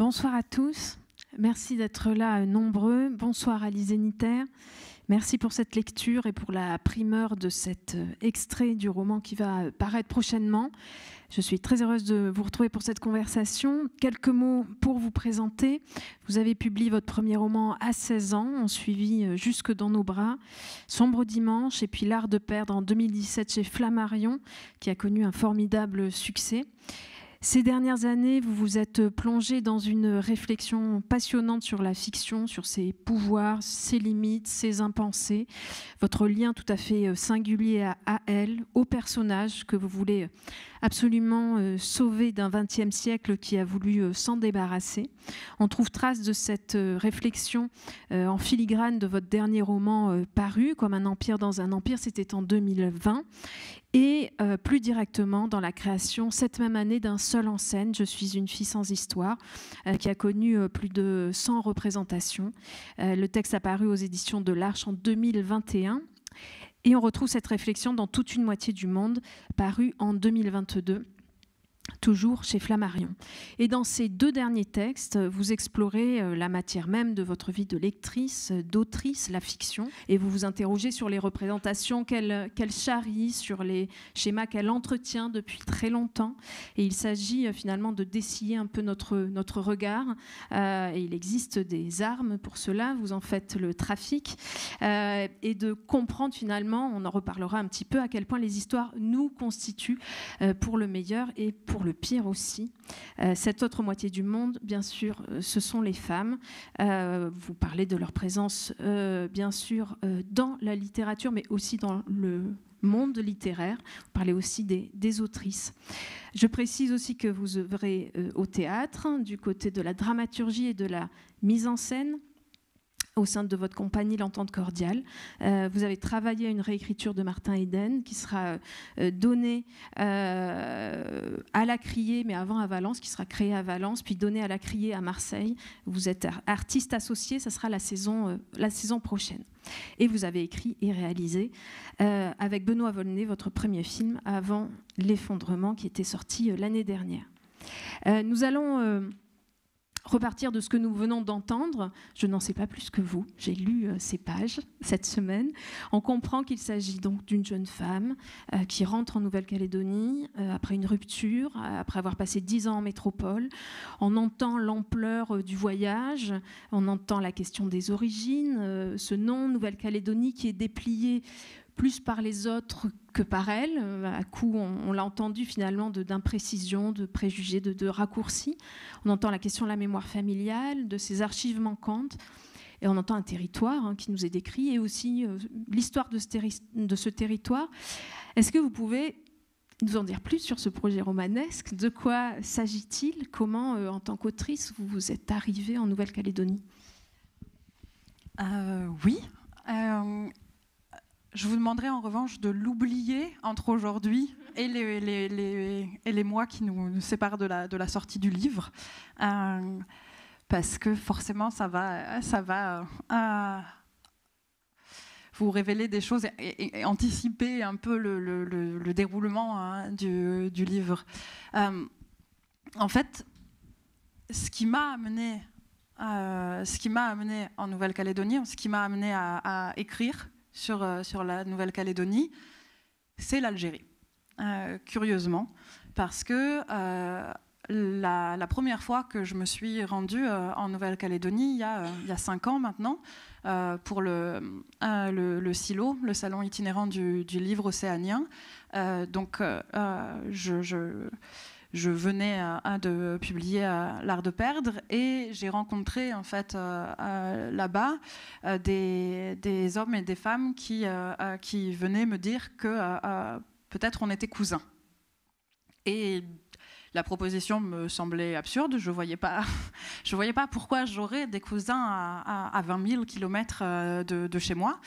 Bonsoir à tous. Merci d'être là euh, nombreux. Bonsoir à Lizéniter. Merci pour cette lecture et pour la primeur de cet euh, extrait du roman qui va euh, paraître prochainement. Je suis très heureuse de vous retrouver pour cette conversation. Quelques mots pour vous présenter. Vous avez publié votre premier roman à 16 ans, en suivi jusque dans nos bras, Sombre dimanche et puis L'art de perdre en 2017 chez Flammarion, qui a connu un formidable succès. Ces dernières années, vous vous êtes plongé dans une réflexion passionnante sur la fiction, sur ses pouvoirs, ses limites, ses impensés, votre lien tout à fait euh, singulier à, elle, au personnage que vous voulez euh, absolument euh, sauver d'un XXe siècle qui a voulu s'en débarrasser. On trouve trace de cette réflexion en filigrane de votre dernier roman paru, comme un empire dans un empire, c'était en 2020 et euh, plus directement dans la création, cette même année, d'un seul en scène, Je suis une fille sans histoire, euh, qui a connu euh, plus de 100 représentations. le texte apparu aux éditions de l'Arche en 2021. Et on retrouve cette réflexion dans toute une moitié du monde, parue en 2022 toujours chez Flammarion. Et dans ces deux derniers textes, vous explorez euh, la matière même de votre vie de lectrice, euh, d'autrice, la fiction, et vous vous interrogez sur les représentations qu'elle euh, qu'elle charrie, sur les schémas qu'elle entretient depuis très longtemps. Et il s'agit finalement de dessiller un peu notre, notre regard. et il existe des armes pour cela, vous en faites le trafic, et de comprendre finalement, on en reparlera un petit peu, à quel point les histoires nous constituent pour le meilleur et pour le pire aussi. Euh, cette autre moitié du monde, bien sûr, euh, ce sont les femmes. Euh, vous parlez de leur présence, bien sûr, dans la littérature, mais aussi dans le monde littéraire. Vous parlez aussi des, des autrices. Je précise aussi que vous œuvrez au théâtre, hein, du côté de la dramaturgie et de la mise en scène au sein de votre compagnie L'Entente Cordiale. Euh, vous avez travaillé à une réécriture de Martin Eden qui sera euh, donnée euh, à la Criée, mais avant à Valence, qui sera créée à Valence, puis donnée à la Criée à Marseille. Vous êtes artiste associé, ça sera la saison, la saison prochaine. Et vous avez écrit et réalisé avec Benoît Volney votre premier film avant l'effondrement qui était sorti l'année dernière. nous allons repartir de ce que nous venons d'entendre, je n'en sais pas plus que vous, j'ai lu euh, ces pages cette semaine, on comprend qu'il s'agit donc d'une jeune femme euh, qui rentre en Nouvelle-Calédonie euh, après une rupture, après avoir passé dix ans en métropole. On entend l'ampleur du voyage, on entend la question des origines, ce nom Nouvelle-Calédonie qui est déplié plus par les autres que par elle. Euh, à coup, on, l'a entendu finalement d'imprécisions, de, de, préjugés, de, raccourcis. On entend la question de la mémoire familiale, de ces archives manquantes. Et on entend un territoire hein, qui nous est décrit et aussi euh, l'histoire de, de ce territoire. Est-ce que vous pouvez nous en dire plus sur ce projet romanesque De quoi s'agit-il Comment, euh, en tant qu'autrice, vous êtes arrivée en Nouvelle-Calédonie Oui. Je vous demanderai en revanche de l'oublier entre aujourd'hui et les, les, et les, mois qui nous, séparent de la, de la, sortie du livre. Euh, parce que forcément, ça va, ça va euh, euh, vous révéler des choses et, anticiper un peu le, déroulement hein, du, livre. en fait, ce qui m'a amené, ce qui m'a amené en Nouvelle-Calédonie, ce qui m'a amené à, à écrire, euh, sur, la Nouvelle-Calédonie, c'est l'Algérie, euh, curieusement, parce que euh, la, première fois que je me suis rendue en Nouvelle-Calédonie, il, y a cinq ans maintenant, pour le, silo, le salon itinérant du, livre océanien, donc je, je je venais de publier L'art de perdre et j'ai rencontré en fait euh, euh, là-bas euh, des, hommes et des femmes qui, qui venaient me dire que peut-être on était cousins. Et la proposition me semblait absurde. Je ne voyais, pas, voyais pas pourquoi j'aurais des cousins à, à, 20 000 km de, chez moi.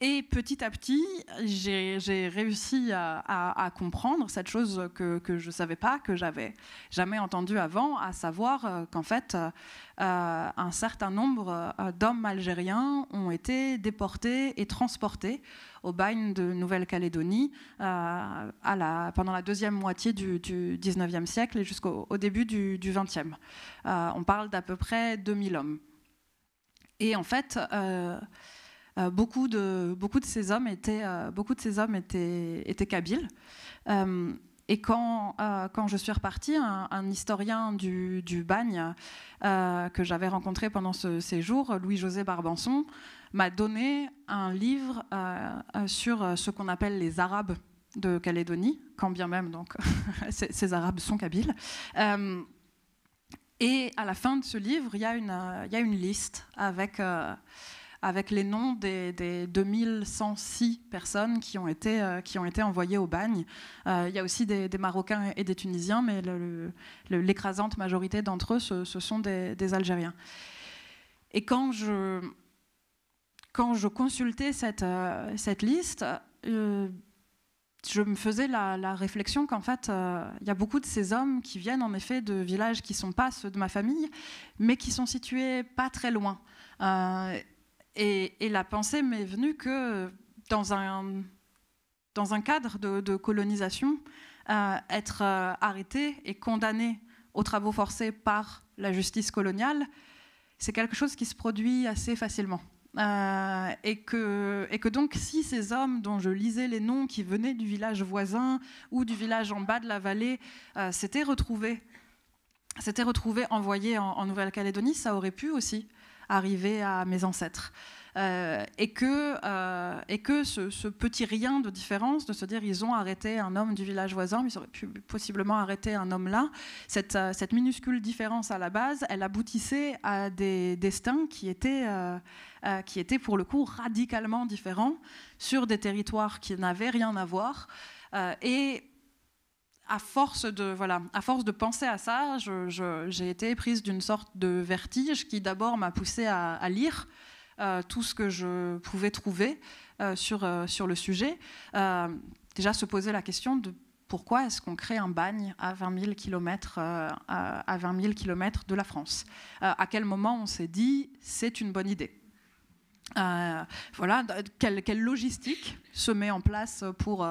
Et petit à petit, j'ai réussi à, comprendre cette chose que, je ne savais pas, que j'avais jamais entendue avant, à savoir euh, qu'en fait, euh, un certain nombre euh, d'hommes algériens ont été déportés et transportés au bagne de Nouvelle-Calédonie pendant la deuxième moitié du, du 19e siècle et jusqu'au début du, du 20e. on parle d'à peu près 2000 hommes. Et en fait, euh, beaucoup, de, beaucoup de ces hommes étaient, euh, beaucoup de ces hommes étaient, étaient kabyles. Euh, et quand, quand je suis repartie, un, historien du, bagne que j'avais rencontré pendant ce séjour, Louis-José Barbanson, m'a donné un livre sur ce qu'on appelle les Arabes de Calédonie, quand bien même donc ces, Arabes sont kabyles. et à la fin de ce livre, il y, y, a une liste avec avec les noms des, 2106 personnes qui ont été, euh, qui ont été envoyées au bagne. Euh, il y a aussi des, Marocains et des Tunisiens, mais l'écrasante majorité d'entre eux, ce, sont des, Algériens. Et quand je, quand je consultais cette, euh, cette liste, je me faisais la, réflexion qu'en fait, il y a beaucoup de ces hommes qui viennent en effet de villages qui ne sont pas ceux de ma famille, mais qui sont situés pas très loin. Euh, et, la pensée m'est venue que dans un, cadre de, colonisation, euh, être euh, arrêté et condamné aux travaux forcés par la justice coloniale, c'est quelque chose qui se produit assez facilement. Euh, et, que, donc si ces hommes dont je lisais les noms qui venaient du village voisin ou du village en bas de la vallée s'étaient retrouvés, s'étaient retrouvés envoyés en, en Nouvelle-Calédonie, ça aurait pu aussi arrivé à mes ancêtres. Euh, et que, euh, et que ce, petit rien de différence, de se dire ils ont arrêté un homme du village voisin, mais ils auraient pu possiblement arrêter un homme là, cette, euh, cette minuscule différence à la base, elle aboutissait à des destins qui étaient, qui étaient pour le coup radicalement différents sur des territoires qui n'avaient rien à voir. et à force de voilà, à force de penser à ça, j'ai été prise d'une sorte de vertige qui d'abord m'a poussée à, lire euh, tout ce que je pouvais trouver euh, sur euh, sur le sujet. déjà se poser la question de pourquoi est-ce qu'on crée un bagne à 20 000 km, à 20 000 km de la France À quel moment on s'est dit c'est une bonne idée voilà, quelle, quelle, logistique se met en place pour,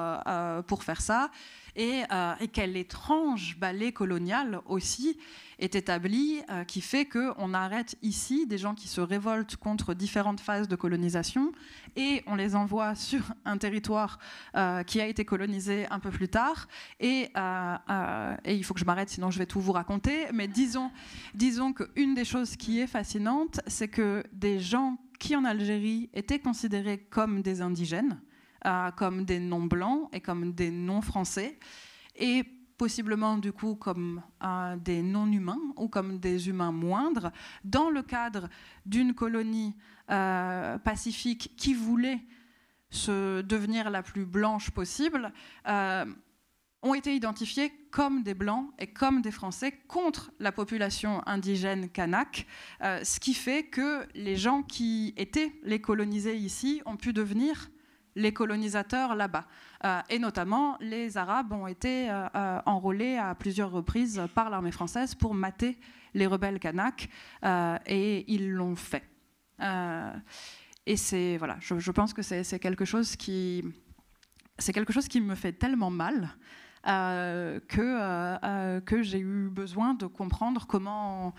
pour faire ça et, euh, quel étrange ballet colonial aussi est établi euh, qui fait qu'on arrête ici des gens qui se révoltent contre différentes phases de colonisation et on les envoie sur un territoire euh, qui a été colonisé un peu plus tard. Et, il faut que je m'arrête, sinon je vais tout vous raconter. Mais disons, disons qu'une des choses qui est fascinante, c'est que des gens qui en Algérie étaient considérés comme des indigènes, euh, comme des non blancs et comme des non français, et possiblement du coup comme euh, des non-humains ou comme des humains moindres, dans le cadre d'une colonie euh, pacifique qui voulait se devenir la plus blanche possible, ont été identifiés comme des Blancs et comme des Français contre la population indigène kanak, ce qui fait que les gens qui étaient les colonisés ici ont pu devenir les colonisateurs là-bas. Euh, et notamment, les Arabes ont été euh, euh, enrôlés à plusieurs reprises par l'armée française pour mater les rebelles kanak, et ils l'ont fait. et c'est voilà, je, je, pense que c'est quelque chose qui c'est quelque chose qui me fait tellement mal euh, euh, euh, que, j'ai eu besoin de comprendre comment,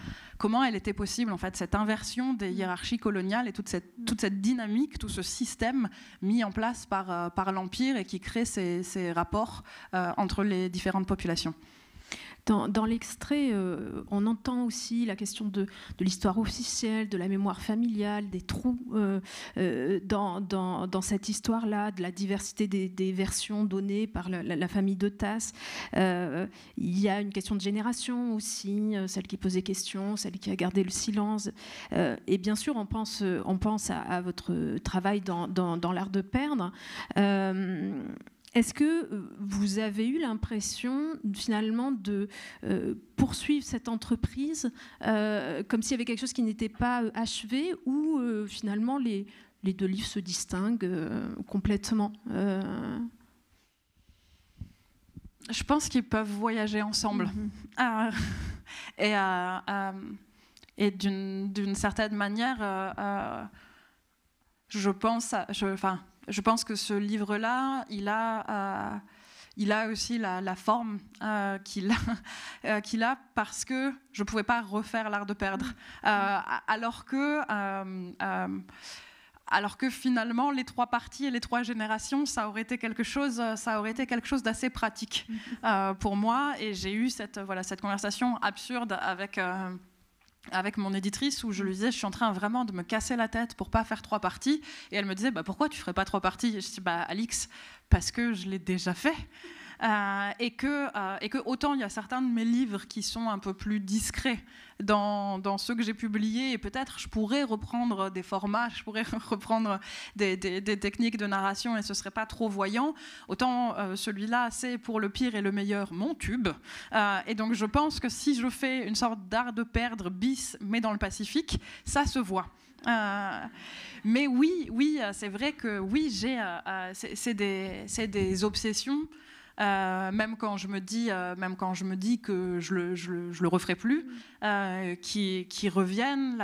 elle était possible, en fait, cette inversion des mm. hiérarchies coloniales et mm. toute cette, dynamique, tout ce système mis en place par, l'Empire et qui crée ces, rapports entre les différentes populations. Dans, l'extrait, euh, on entend aussi la question de, l'histoire officielle, de la mémoire familiale, des trous euh, euh, dans, cette histoire-là, de la diversité des, versions données par la, famille de Tasse. il y a une question de génération aussi, celle qui posait question, celle qui a gardé le silence. et bien sûr, on pense, à, à votre travail dans, l'art de perdre. Est-ce que euh, vous avez eu l'impression finalement de euh, poursuivre cette entreprise euh, comme s'il y avait quelque chose qui n'était pas achevé ou finalement les, deux livres se distinguent complètement Je pense qu'ils peuvent voyager ensemble. Mm-hmm. et, et d'une certaine manière, je pense, enfin je pense que ce livre-là, il a... Euh, il a aussi la, forme euh, euh, qu'il a, parce que je ne pouvais pas refaire l'art de perdre. Mm. alors, que, alors que finalement, les trois parties et les trois générations, ça aurait été quelque chose, ça aurait été quelque chose d'assez pratique mm. pour moi. Et j'ai eu cette, voilà, cette conversation absurde avec avec mon éditrice où je mm. lui disais je suis en train vraiment de me casser la tête pour pas faire trois parties et elle me disait bah pourquoi tu ferais pas trois parties et je dis bah Alix parce que je l'ai déjà fait euh, et, que, euh, et que autant il y a certains de mes livres qui sont un peu plus discrets dans, ceux que j'ai publiés, et peut-être je pourrais reprendre des formats, je pourrais reprendre des, techniques de narration, et ce serait pas trop voyant, autant euh, celui-là, c'est pour le pire et le meilleur mon tube. et donc je pense que si je fais une sorte d'art de perdre bis, mais dans le Pacifique, ça se voit. mais oui, oui, c'est vrai que oui, j'ai, c'est des, des, obsessions euh, même quand je me dis, euh, même quand je me dis que je le, je le, referai plus, euh, qui, reviennent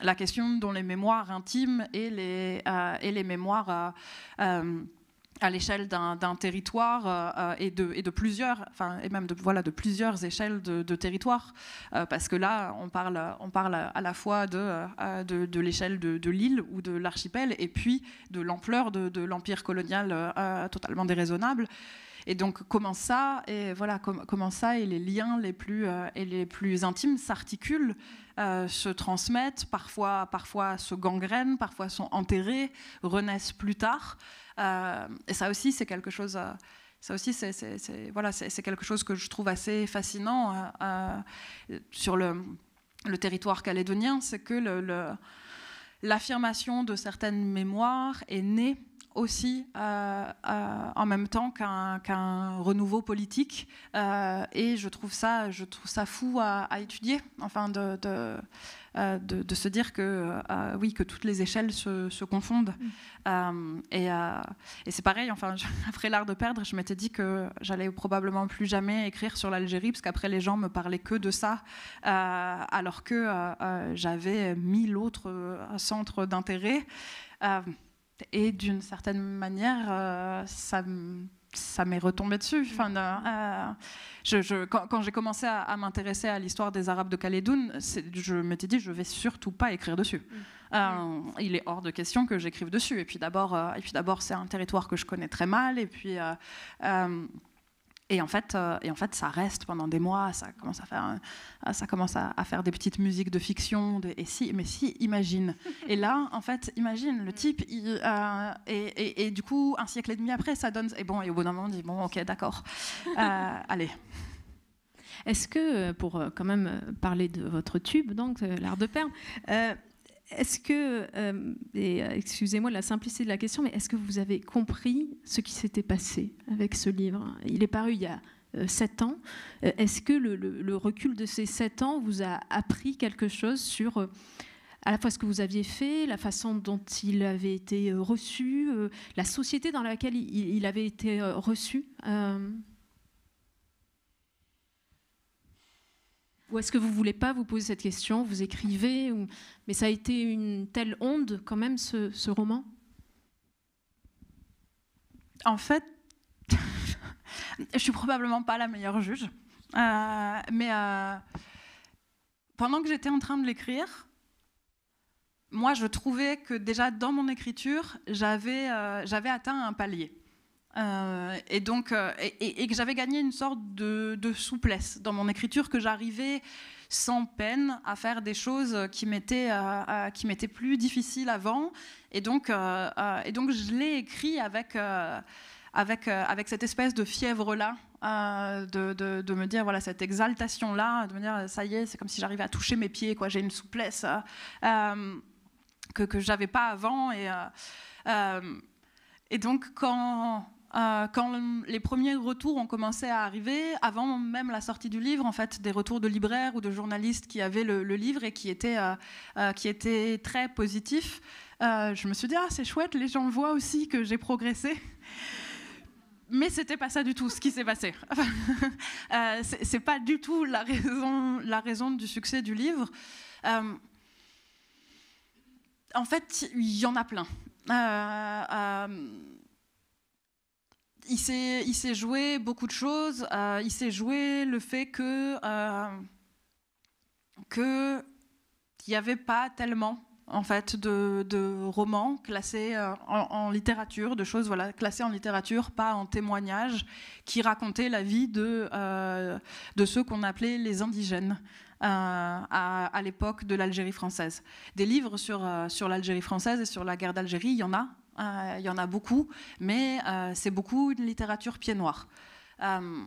la, question dont les mémoires intimes et les, et les mémoires à l'échelle d'un territoire et, de, et, de, plusieurs, enfin, et même de, de plusieurs échelles de, de territoire, parce que là, on parle, on parle à la fois de, l'échelle de, l'île ou de l'archipel, et puis de l'ampleur de, l'empire colonial totalement déraisonnable. Et donc comment ça et voilà comment ça et les liens les plus euh, et les plus intimes s'articulent, euh, se transmettent, parfois parfois se gangrènent, parfois sont enterrés, renaissent plus tard. Euh, et ça aussi c'est quelque chose. ça aussi, c'est voilà, quelque chose que je trouve assez fascinant sur le, le, territoire calédonien, c'est que l'affirmation le, de certaines mémoires est née aussi euh, euh, en même temps qu'un renouveau politique. Euh, et je trouve ça, je trouve ça fou à, étudier, enfin de, de, se dire que oui, que toutes les échelles se, confondent. Mm. et, et c'est pareil. Enfin, après l'art de perdre, je m'étais dit que j'allais probablement plus jamais écrire sur l'Algérie, parce qu'après les gens me parlaient que de ça, alors que j'avais mille autres centres d'intérêt. Et d'une certaine manière, euh, ça, ça m'est retombé dessus. Enfin, euh, je, quand, j'ai commencé à, m'intéresser à l'histoire des Arabes de Calédoune, je m'étais dit, je vais surtout pas écrire dessus. Mm. Euh, il est hors de question que j'écrive dessus. Et puis d'abord, c'est un territoire que je connais très mal. Et puis et en, fait, euh, et en fait, ça reste pendant des mois, ça commence à faire, euh, ça commence à, faire des petites musiques de fiction, et si, mais si, imagine. Et là, en fait, imagine, le mm. type, euh, et, et, et, du coup, un siècle et demi après, ça donne, et bon, et au bout d'un moment, on dit, bon, ok, d'accord, allez. Est-ce que, pour quand même parler de votre tube, donc l'art de perdre, est-ce que, euh, euh, excusez-moi la simplicité de la question, mais est-ce que vous avez compris ce qui s'était passé avec ce livre Il est paru il y a euh, sept ans. Est-ce que le, recul de ces sept ans vous a appris quelque chose sur à la fois ce que vous aviez fait, la façon dont il avait été reçu, la société dans laquelle il, avait été reçu Ou est-ce que vous ne voulez pas vous poser cette question Vous écrivez ou... Mais ça a été une telle onde quand même, ce, roman En fait, je suis probablement pas la meilleure juge. Euh, mais euh, pendant que j'étais en train de l'écrire, moi, je trouvais que déjà dans mon écriture, j'avais euh, atteint un palier. Euh, et donc, euh, et, que j'avais gagné une sorte de, de, souplesse dans mon écriture, que j'arrivais sans peine à faire des choses qui m'étaient euh, qui m'étaient plus difficiles avant. Et donc, et donc je l'ai écrit avec avec avec cette espèce de fièvre là. De, de, de, me dire voilà cette exaltation là de me dire ça y est c'est comme si j'arrivais à toucher mes pieds quoi j'ai une souplesse que que j'avais pas avant et et donc quand euh, quand les premiers retours ont commencé à arriver, avant même la sortie du livre, en fait, des retours de libraires ou de journalistes qui avaient le, livre et qui étaient, euh, euh, qui étaient très positifs, je me suis dit, ah, c'est chouette, les gens voient aussi que j'ai progressé. Mais c'était pas ça du tout ce qui s'est passé. c'est pas du tout la raison, la raison du succès du livre. en fait, il y en a plein il s'est joué beaucoup de choses. Euh, il s'est joué le fait que n'y euh, avait pas tellement en fait de, romans classés euh, en, littérature, de choses voilà classées en littérature, pas en témoignages, qui racontaient la vie de de ceux qu'on appelait les indigènes. à, à l'époque de l'Algérie française. Des livres sur, sur l'Algérie française et sur la guerre d'Algérie, il y en a, euh, il y en a beaucoup, mais euh, c'est beaucoup une littérature pied noir. Euh,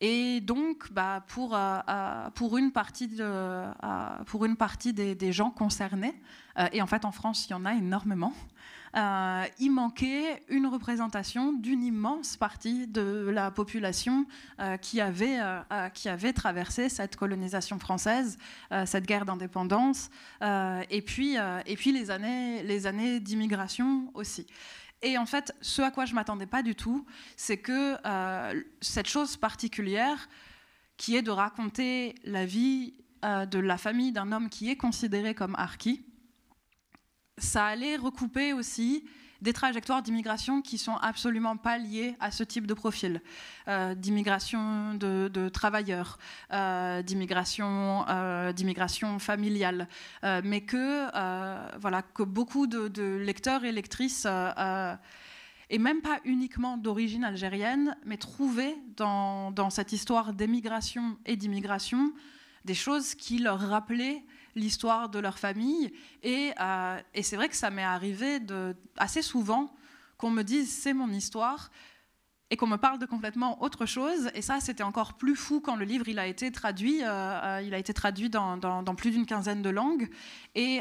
et donc, bah, pour, une partie, des, gens concernés, et en fait en France, il y en a énormément, euh, il manquait une représentation d'une immense partie de la population euh, qui, avait, euh, qui avait traversé cette colonisation française, cette guerre d'indépendance, et, puis, et puis les années, les années d'immigration aussi. Et en fait, ce à quoi je ne m'attendais pas du tout, c'est que cette chose particulière qui est de raconter la vie de la famille d'un homme qui est considéré comme archi, ça allait recouper aussi des trajectoires d'immigration qui sont absolument pas liées à ce type de profil, euh, d'immigration de, travailleurs, euh, d'immigration, euh, d'immigration familiale, mais que voilà que beaucoup de, lecteurs et lectrices et même pas uniquement d'origine algérienne, mais trouvaient dans, dans cette histoire d'émigration et d'immigration des choses qui leur rappelaient l'histoire de leur famille. Et, euh, et c'est vrai que ça m'est arrivé de, assez souvent qu'on me dise c'est mon histoire et qu'on me parle de complètement autre chose. Et ça, c'était encore plus fou quand le livre il a été traduit. Euh, euh, il a été traduit dans, dans, plus d'une quinzaine de langues. Et,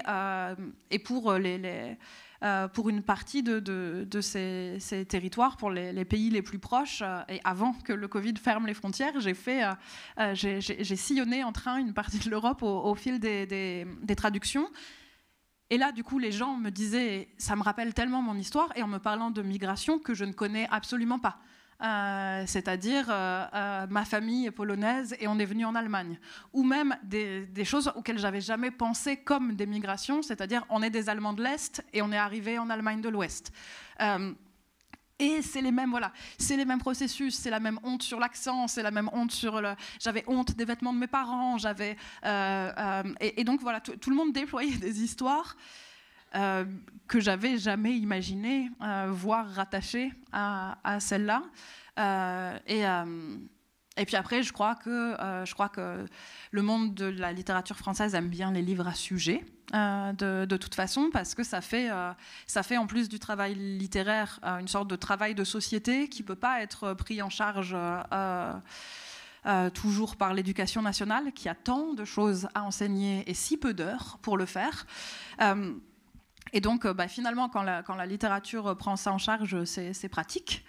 et pour les, les euh, pour une partie de, de, ces, territoires, pour les, pays les plus proches. Euh, et avant que le Covid ferme les frontières, j'ai fait, euh, j'ai sillonné en train une partie de l'Europe au, fil des, des traductions. Et là, du coup, les gens me disaient, ça me rappelle tellement mon histoire, et en me parlant de migration que je ne connais absolument pas. Euh, c'est-à-dire euh, euh, ma famille est polonaise et on est venu en Allemagne, ou même des, choses auxquelles j'avais jamais pensé comme des migrations, c'est-à-dire on est des Allemands de l'Est et on est arrivé en Allemagne de l'Ouest. et c'est les mêmes, voilà, c'est les mêmes processus, c'est la même honte sur l'accent, c'est la même honte sur le. J'avais honte des vêtements de mes parents, j'avais. et, donc voilà, tout, le monde déployait des histoires euh, que j'avais jamais imaginé voire euh, voir à, celle-là. Euh, et. Et puis après, je crois que, je crois que le monde de la littérature française aime bien les livres à sujet, de, toute façon, parce que ça fait, ça fait en plus du travail littéraire une sorte de travail de société qui ne peut pas être pris en charge. toujours par l'éducation nationale qui a tant de choses à enseigner et si peu d'heures pour le faire. Et donc, euh, bah, finalement, quand la, littérature euh, prend ça en charge, euh, c'est pratique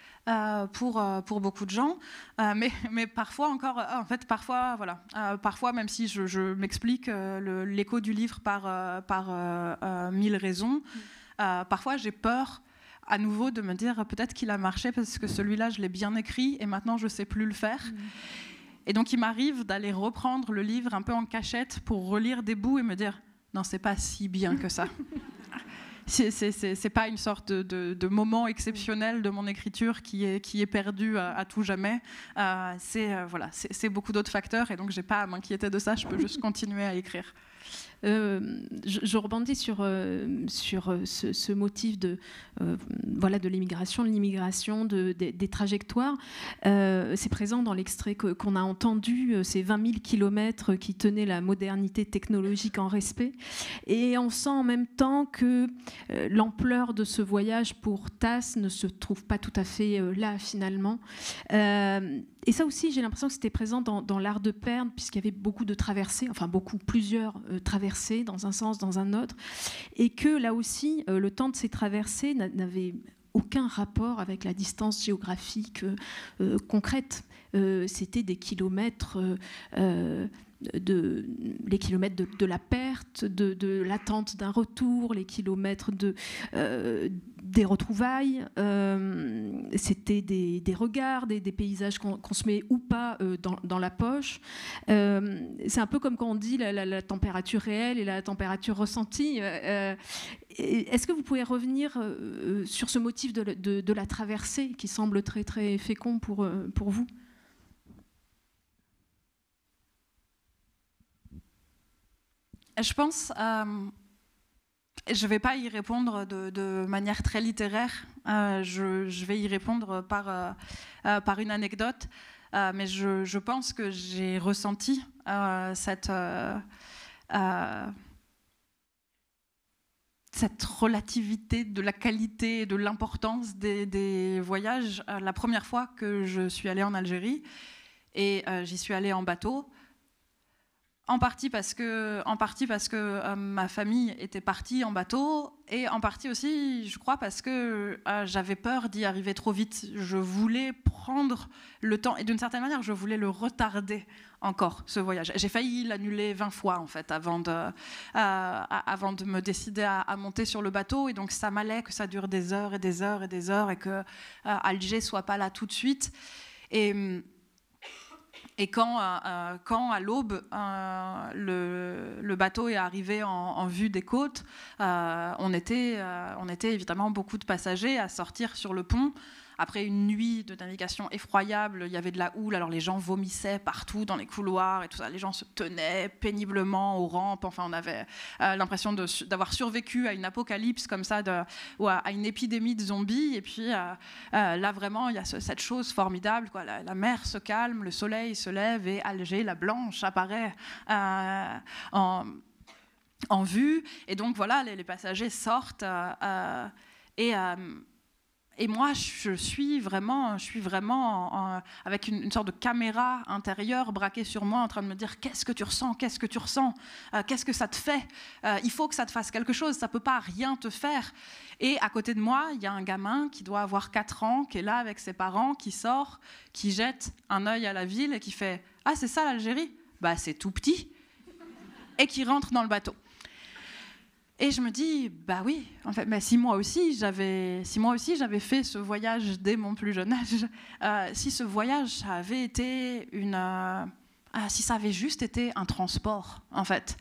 pour, beaucoup de gens. mais, parfois encore, en fait, parfois, voilà, parfois, même si je, m'explique l'écho du livre par, mille raisons, mm. parfois j'ai peur à nouveau de me dire peut-être qu'il a marché parce que celui-là, je l'ai bien écrit et maintenant, je ne sais plus le faire. Mm. Et donc, il m'arrive d'aller reprendre le livre un peu en cachette pour relire des bouts et me dire non, c'est pas si bien que ça. c'est pas une sorte de, moment exceptionnel de mon écriture qui est, perdu à, tout jamais. Euh, euh, c'est beaucoup d'autres facteurs et donc j'ai pas à m'inquiéter de ça, je peux juste continuer à écrire. Euh, je, rebondis sur, euh, sur euh, ce, motif de voilà de l'immigration, de l'immigration, de, des trajectoires. c'est présent dans l'extrait qu'on a entendu, ces 20 000 kilomètres qui tenaient la modernité technologique en respect. Et on sent en même temps que l'ampleur de ce voyage pour TAS ne se trouve pas tout à fait là finalement et ça aussi, j'ai l'impression que c'était présent dans, l'art de perdre, puisqu'il y avait beaucoup de traversées, enfin beaucoup, plusieurs euh, traversées dans un sens, dans un autre, et que là aussi, euh, le temps de ces traversées n'avait aucun rapport avec la distance géographique euh, concrète. C'était des kilomètres les kilomètres de, la perte, de, l'attente d'un retour, les kilomètres euh, des retrouvailles. Euh, c'était des, regards, des, paysages qu'on se met ou pas euh, dans, la poche. C'est un peu comme quand on dit la, température réelle et la température ressentie. Est-ce que vous pouvez revenir sur ce motif de, la traversée qui semble très très fécond pour vous Je pense, euh, je ne vais pas y répondre de, manière très littéraire, euh, je, vais y répondre par, euh, par une anecdote, mais je, pense que j'ai ressenti cette, cette relativité de la qualité et de l'importance des, des, voyages la première fois que je suis allée en Algérie, et j'y suis allée en bateau en partie parce que, en partie parce que euh, ma famille était partie en bateau et en partie aussi, je crois, parce que euh, j'avais peur d'y arriver trop vite. Je voulais prendre le temps et d'une certaine manière, je voulais le retarder encore, ce voyage. J'ai failli l'annuler 20 fois, en fait, avant de, euh, avant de me décider à, monter sur le bateau. Et donc, ça m'allait que ça dure des heures et des heures et des heures et que Alger soit pas là tout de suite. Et hum, et euh, euh, quand, à l'aube, euh, le, bateau est arrivé en, vue des côtes, on était évidemment beaucoup de passagers à sortir sur le pont après une nuit de navigation effroyable, il y avait de la houle, alors les gens vomissaient partout dans les couloirs et tout ça. Les gens se tenaient péniblement aux rampes. Enfin, on avait euh, l'impression d'avoir survécu à une apocalypse comme ça, de, ou à, une épidémie de zombies. Et puis euh, euh, là, vraiment, il y a cette chose formidable. La, mer se calme, le soleil se lève et Alger, la blanche, apparaît en vue. Et donc voilà, les, passagers sortent et, et moi, je suis vraiment, je suis vraiment avec une, sorte de caméra intérieure braquée sur moi, en train de me dire qu'est-ce que tu ressens, qu'est-ce que tu ressens, euh, qu'est-ce que ça te fait. Euh, il faut que ça te fasse quelque chose, ça peut pas rien te faire. Et à côté de moi, il y a un gamin qui doit avoir 4 ans, qui est là avec ses parents, qui sort, qui jette un œil à la ville et qui fait ah c'est ça l'Algérie, bah c'est tout petit, et qui rentre dans le bateau. Et je me dis, bah oui, en fait, mais bah, si moi aussi j'avais, mois aussi j'avais fait ce voyage dès mon plus jeune âge, euh, si ce voyage avait été une, euh, ah, si ça avait juste été un transport, en fait,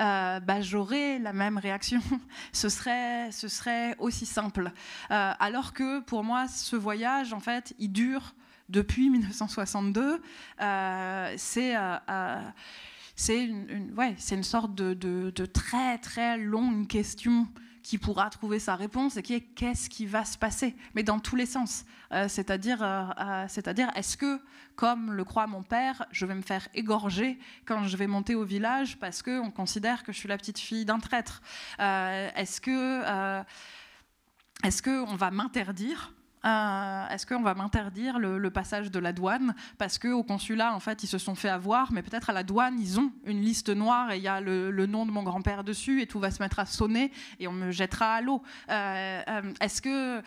euh, bah, j'aurais la même réaction. ce, serait, ce serait aussi simple. alors que pour moi, ce voyage, en fait, il dure depuis 1962. c'est c'est une, une, sorte de, très très longue question qui pourra trouver sa réponse et qui est qu'est-ce qui va se passer, mais dans tous les sens. Euh, c'est-à-dire, euh, euh, c'est-à-dire, est-ce que, comme le croit mon père, je vais me faire égorger quand je vais monter au village parce qu'on considère que je suis la petite fille d'un traître Est-ce que, est que on va m'interdire euh, est-ce qu'on va m'interdire le, passage de la douane parce qu'au consulat, en fait, ils se sont fait avoir, mais peut-être à la douane, ils ont une liste noire et il y a le, nom de mon grand-père dessus et tout va se mettre à sonner et on me jettera à l'eau. Euh, euh, est-ce que,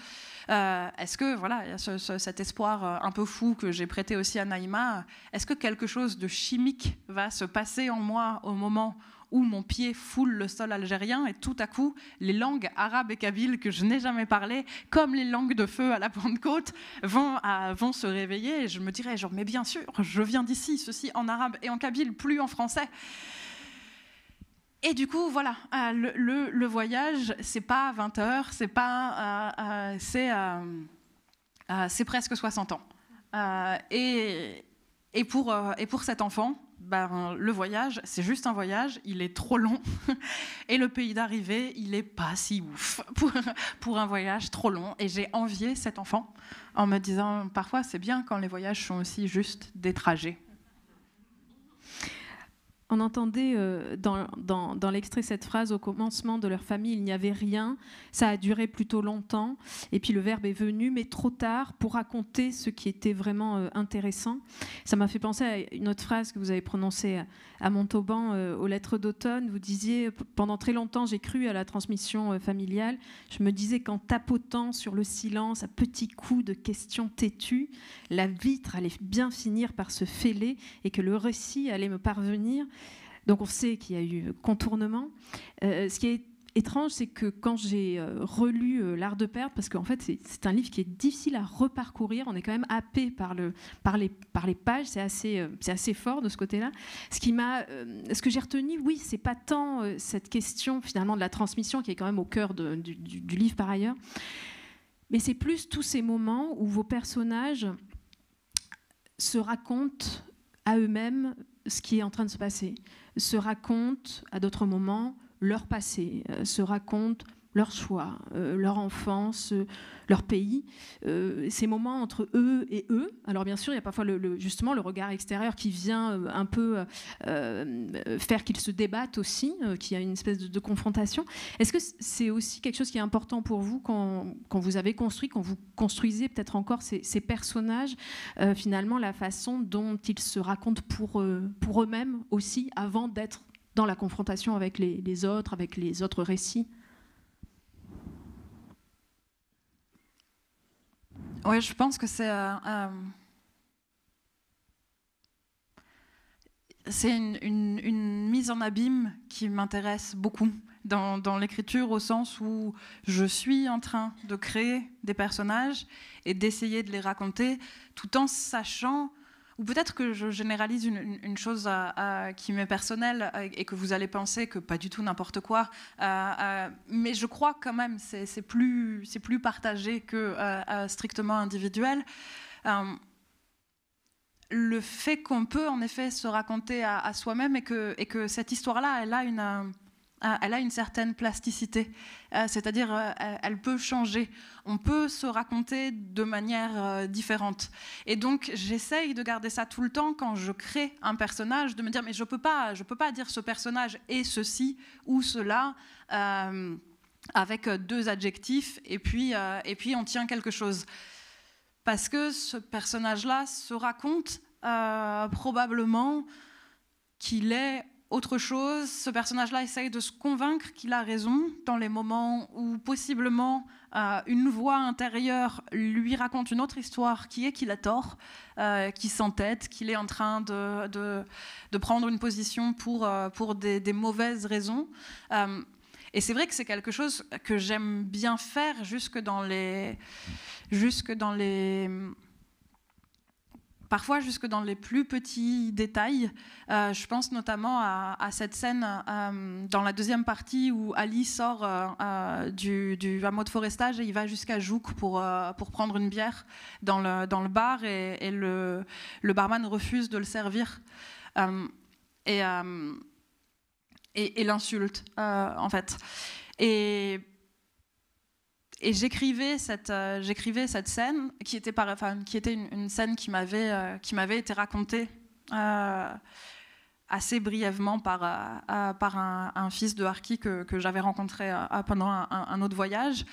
est voilà, y a cet espoir un peu fou que j'ai prêté aussi à Naïma, est-ce que quelque chose de chimique va se passer en moi au moment où mon pied foule le sol algérien et tout à coup, les langues arabes et kabyles que je n'ai jamais parlé, comme les langues de feu à la Pentecôte, vont, vont se réveiller et je me dirais, genre, mais bien sûr, je viens d'ici, ceci en arabe et en kabyle, plus en français. Et du coup, voilà, euh, le, voyage, c'est pas 20 heures, c'est pas, euh, euh, c'est presque 60 ans. et pour, et pour cet enfant, ben, le voyage, c'est juste un voyage, il est trop long. Et le pays d'arrivée, il n'est pas si ouf pour, un voyage trop long. Et j'ai envié cet enfant en me disant, parfois c'est bien quand les voyages sont aussi juste des trajets. On entendait euh, dans, l'extrait cette phrase au commencement de leur famille, il n'y avait rien, ça a duré plutôt longtemps, et puis le verbe est venu, mais trop tard pour raconter ce qui était vraiment euh, intéressant. Ça m'a fait penser à une autre phrase que vous avez prononcée à, Montauban euh, aux lettres d'automne. Vous disiez, pendant très longtemps j'ai cru à la transmission familiale, je me disais qu'en tapotant sur le silence à petits coups de questions têtues, la vitre allait bien finir par se fêler et que le récit allait me parvenir. Donc on sait qu'il y a eu contournement. Euh, ce qui est étrange, c'est que quand j'ai euh, relu euh, L'Art de perdre, parce qu'en fait c'est un livre qui est difficile à reparcourir, on est quand même happé par, les, pages, c'est assez, fort de ce côté-là. Ce, ce que j'ai retenu, oui, c'est pas tant cette question finalement de la transmission qui est quand même au cœur du livre par ailleurs, mais c'est plus tous ces moments où vos personnages se racontent à eux-mêmes ce qui est en train de se passer se racontent à d'autres moments leur passé, euh, se racontent leur choix, euh, leur enfance, euh, leur pays, euh, ces moments entre eux et eux. Alors bien sûr, il y a parfois le, justement le regard extérieur qui vient un peu faire qu'ils se débattent aussi, qu'il y a une espèce de, confrontation. Est-ce que c'est aussi quelque chose qui est important pour vous quand, vous avez construit, quand vous construisez peut-être encore ces, personnages, finalement la façon dont ils se racontent pour, pour eux-mêmes aussi, avant d'être dans la confrontation avec les autres, avec les autres récits Oui, je pense que c'est euh, euh, une, mise en abîme qui m'intéresse beaucoup dans l'écriture, au sens où je suis en train de créer des personnages et d'essayer de les raconter, tout en sachant ou peut-être que je généralise une, chose qui m'est personnelle euh, et que vous allez penser que pas du tout n'importe quoi. Euh, euh, mais je crois quand même c'est c'est plus c'est plus partagé que strictement individuel. le fait qu'on peut en effet se raconter à, soi-même et que, et que cette histoire-là, elle a une, euh, elle a une certaine plasticité, euh, c'est-à-dire euh, elle peut changer, on peut se raconter de manière différente. Et donc j'essaye de garder ça tout le temps quand je crée un personnage, de me dire mais je peux peux pas dire ce personnage est ceci ou cela. avec deux adjectifs et puis, et puis on tient quelque chose. Parce que ce personnage-là se raconte probablement qu'il est autre chose. Ce personnage-là essaye de se convaincre qu'il a raison dans les moments où possiblement euh, une voix intérieure lui raconte une autre histoire qui est qu'il a tort, euh, qu'il s'entête, qu'il est en train de, de, prendre une position pour, euh, pour des, des, mauvaises raisons. Euh, et c'est vrai que c'est quelque chose que j'aime bien faire jusque dans les... Jusque dans les parfois jusque dans les plus petits détails. Euh, je pense notamment à, cette scène euh, dans la deuxième partie où Ali sort euh, du, hameau de forestage et il va jusqu'à Jouk pour, pour prendre une bière dans le, dans le bar et, le, le, barman refuse de le servir. et, et, et l'insulte, en fait. Et et j'écrivais cette, euh, j'écrivais cette scène qui était, qui était une, scène qui m'avait, euh, qui m'avait été racontée euh, assez brièvement par, par un, fils de Harki que, que j'avais rencontré pendant un, autre voyage.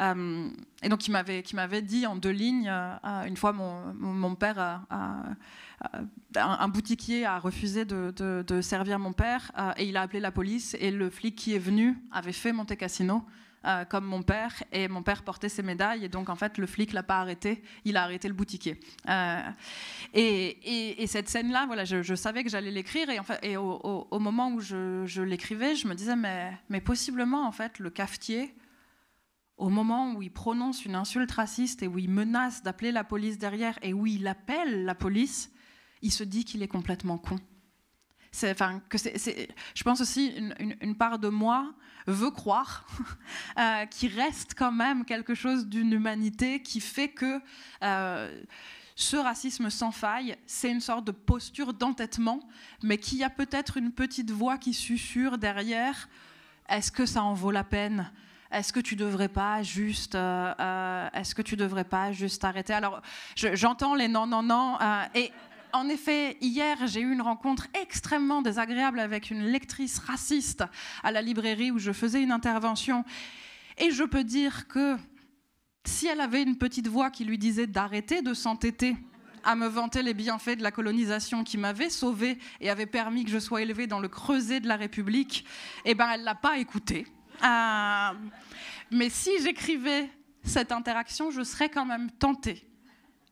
et donc, qui m'avait, qui m'avait dit en deux lignes, une fois mon, mon père, un, boutiquier a refusé de, de, de servir mon père, et il a appelé la police, et le flic qui est venu avait fait Monte Cassino, euh, comme mon père, et mon père portait ses médailles, et donc en fait le flic l'a pas arrêté, il a arrêté le boutiquier. Euh, et, cette scène-là, voilà, je, savais que j'allais l'écrire, et, en fait, au, moment où je, l'écrivais, je me disais, mais, mais possiblement en fait le cafetier, au moment où il prononce une insulte raciste et où il menace d'appeler la police derrière et où il appelle la police, il se dit qu'il est complètement con. Enfin, que c'est, je pense aussi une part de moi veut croire, euh, qui reste quand même quelque chose d'une humanité qui fait que euh, ce racisme sans faille, c'est une sorte de posture d'entêtement, mais qu'il y a peut-être une petite voix qui susurre derrière, est-ce que ça en vaut la peine est-ce que tu devrais pas juste, euh, euh, est-ce que tu devrais pas juste arrêter Alors, j'entends les non, non, non, et en effet, hier, j'ai eu une rencontre extrêmement désagréable avec une lectrice raciste à la librairie où je faisais une intervention. Et je peux dire que si elle avait une petite voix qui lui disait d'arrêter de s'entêter à me vanter les bienfaits de la colonisation qui m'avait sauvée et avait permis que je sois élevée dans le creuset de la République, eh ben elle l'a pas écoutée. Euh, mais si j'écrivais cette interaction, je serais quand même tentée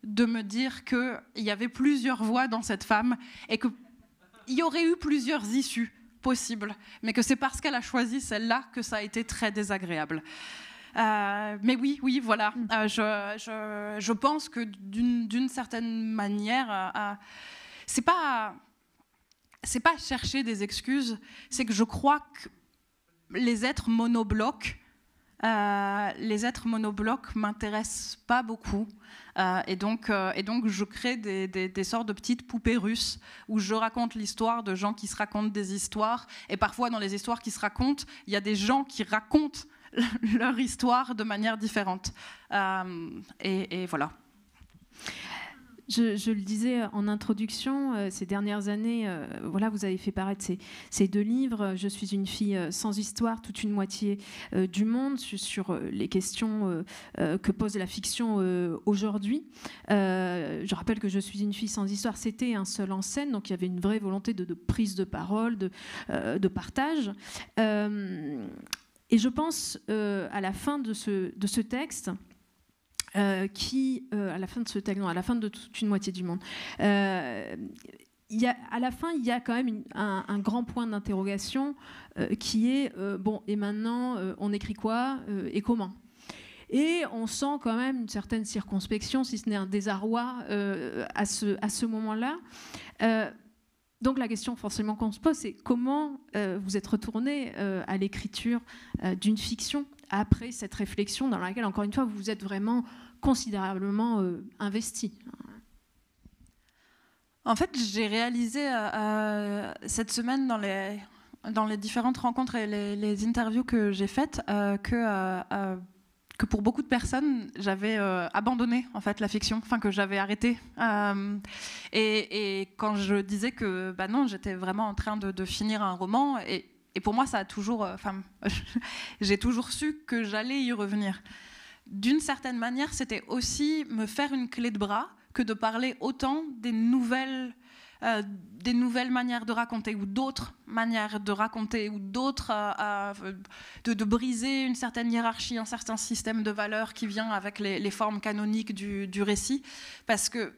de me dire qu'il y avait plusieurs voix dans cette femme et qu'il y aurait eu plusieurs issues possibles, mais que c'est parce qu'elle a choisi celle-là que ça a été très désagréable. Euh, mais oui, oui, voilà. Mm. Euh, je, pense que d'une certaine manière, ce euh, c'est pas c'est pas chercher des excuses, c'est que je crois que les êtres monoblocs euh, les êtres monoblocs m'intéressent pas beaucoup. Euh, euh, et, donc, je crée des, sortes de petites poupées russes où je raconte l'histoire de gens qui se racontent des histoires. Et parfois, dans les histoires qui se racontent, il y a des gens qui racontent leur histoire de manière différente. et voilà. Je, le disais en introduction, euh, ces dernières années, euh, voilà, vous avez fait paraître ces, deux livres. Euh, je suis une fille sans histoire, toute une moitié du monde, sur les questions que pose la fiction aujourd'hui. je rappelle que Je suis une fille sans histoire, c'était un seul en scène, donc il y avait une vraie volonté de, prise de parole, de, partage. et je pense à la fin de ce texte euh, qui, euh, à la fin de ce texte, à la fin de toute une moitié du monde, euh, il y a, à la fin, il y a quand même un, grand point d'interrogation qui est bon, et maintenant, on écrit quoi et comment et on sent quand même une certaine circonspection, si ce n'est un désarroi à ce, à ce moment-là. Donc la question forcément qu'on se pose, c'est comment vous êtes retourné à l'écriture d'une fiction après cette réflexion dans laquelle, encore une fois, vous vous êtes vraiment considérablement euh, investi. En fait, j'ai réalisé euh, euh, cette semaine dans les, dans les différentes rencontres et les, interviews que j'ai faites que, que pour beaucoup de personnes, j'avais abandonné en fait la fiction, enfin que j'avais arrêté. Et, quand je disais que bah non, j'étais vraiment en train de, finir un roman, et, et, pour moi, ça a toujours, j'ai toujours su que j'allais y revenir d'une certaine manière, c'était aussi me faire une clé de bras que de parler autant des nouvelles, euh, manières de raconter ou d'autres manières de raconter ou d'autres euh, euh, de, briser une certaine hiérarchie, un certain système de valeurs qui vient avec les, formes canoniques du, du, récit. Parce que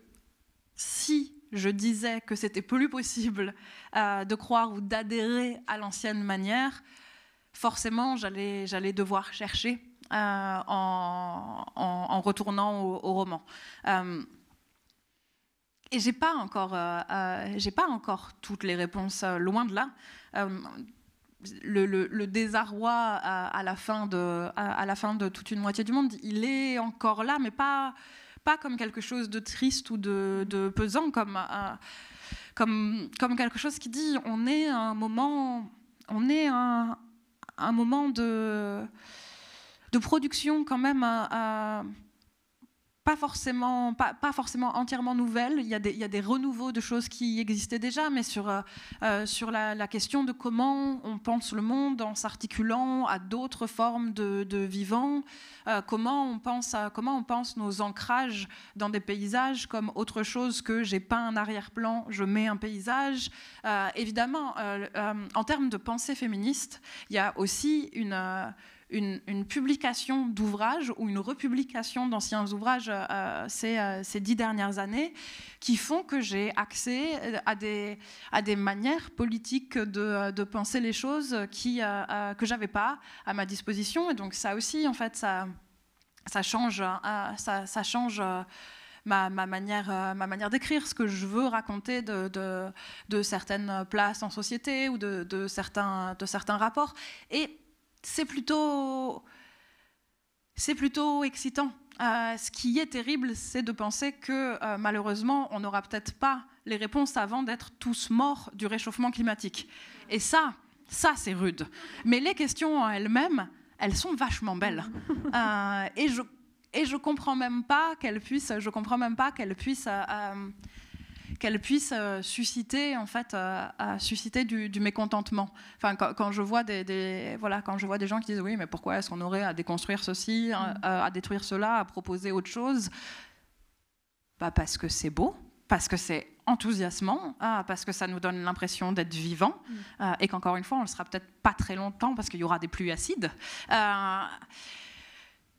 si je disais que c'était plus possible de croire ou d'adhérer à l'ancienne manière, forcément j'allais devoir chercher euh, en, retournant au, roman. Euh, et j'ai pas encore, euh, j'ai pas encore toutes les réponses, loin de là. Le, désarroi à, la fin de, à, la fin de toute une moitié du monde, il est encore là, mais pas, pas comme quelque chose de triste ou de, pesant, comme, comme, comme quelque chose qui dit on est un moment, on est un, un moment de de production quand même pas forcément, pas, pas, forcément entièrement nouvelle. Il y, a des, il renouveaux de choses qui existaient déjà, mais sur, euh, euh, sur la, question de comment on pense le monde en s'articulant à d'autres formes de, vivant, euh, comment, on pense à, comment on pense nos ancrages dans des paysages comme autre chose que j'ai pas un arrière-plan, je mets un paysage. évidemment, en termes de pensée féministe, il y a aussi une une, publication d'ouvrages ou une republication d'anciens ouvrages euh, euh, ces, euh, ces, dix dernières années qui font que j'ai accès à des, à des manières politiques de, penser les choses qui, que je n'avais pas à ma disposition. Et donc ça aussi, en fait, ça, ça change. ça, change Ma, manière, ma manière d'écrire, ce que je veux raconter de, de, de certaines places en société ou de, de, certains, de certains rapports. Et c'est plutôt, c'est plutôt excitant. Euh, ce qui est terrible, c'est de penser que euh, malheureusement, on n'aura peut-être pas les réponses avant d'être tous morts du réchauffement climatique. Et ça, ça c'est rude. Mais les questions en elles-mêmes, elles sont vachement belles. Euh, et je et je comprends même pas qu'elles puissent, je comprends même pas qu'elles puissent qu'elle puisse euh, susciter en fait euh, susciter du, mécontentement. Enfin, quand, je vois des, voilà, quand je vois des gens qui disent oui, mais pourquoi est-ce qu'on aurait à déconstruire ceci, euh, mm. à, détruire cela, à proposer autre chose bah parce que c'est beau, parce que c'est enthousiasmant, ah, parce que ça nous donne l'impression d'être vivant, mm. et qu'encore une fois, on ne le sera peut-être pas très longtemps parce qu'il y aura des pluies acides.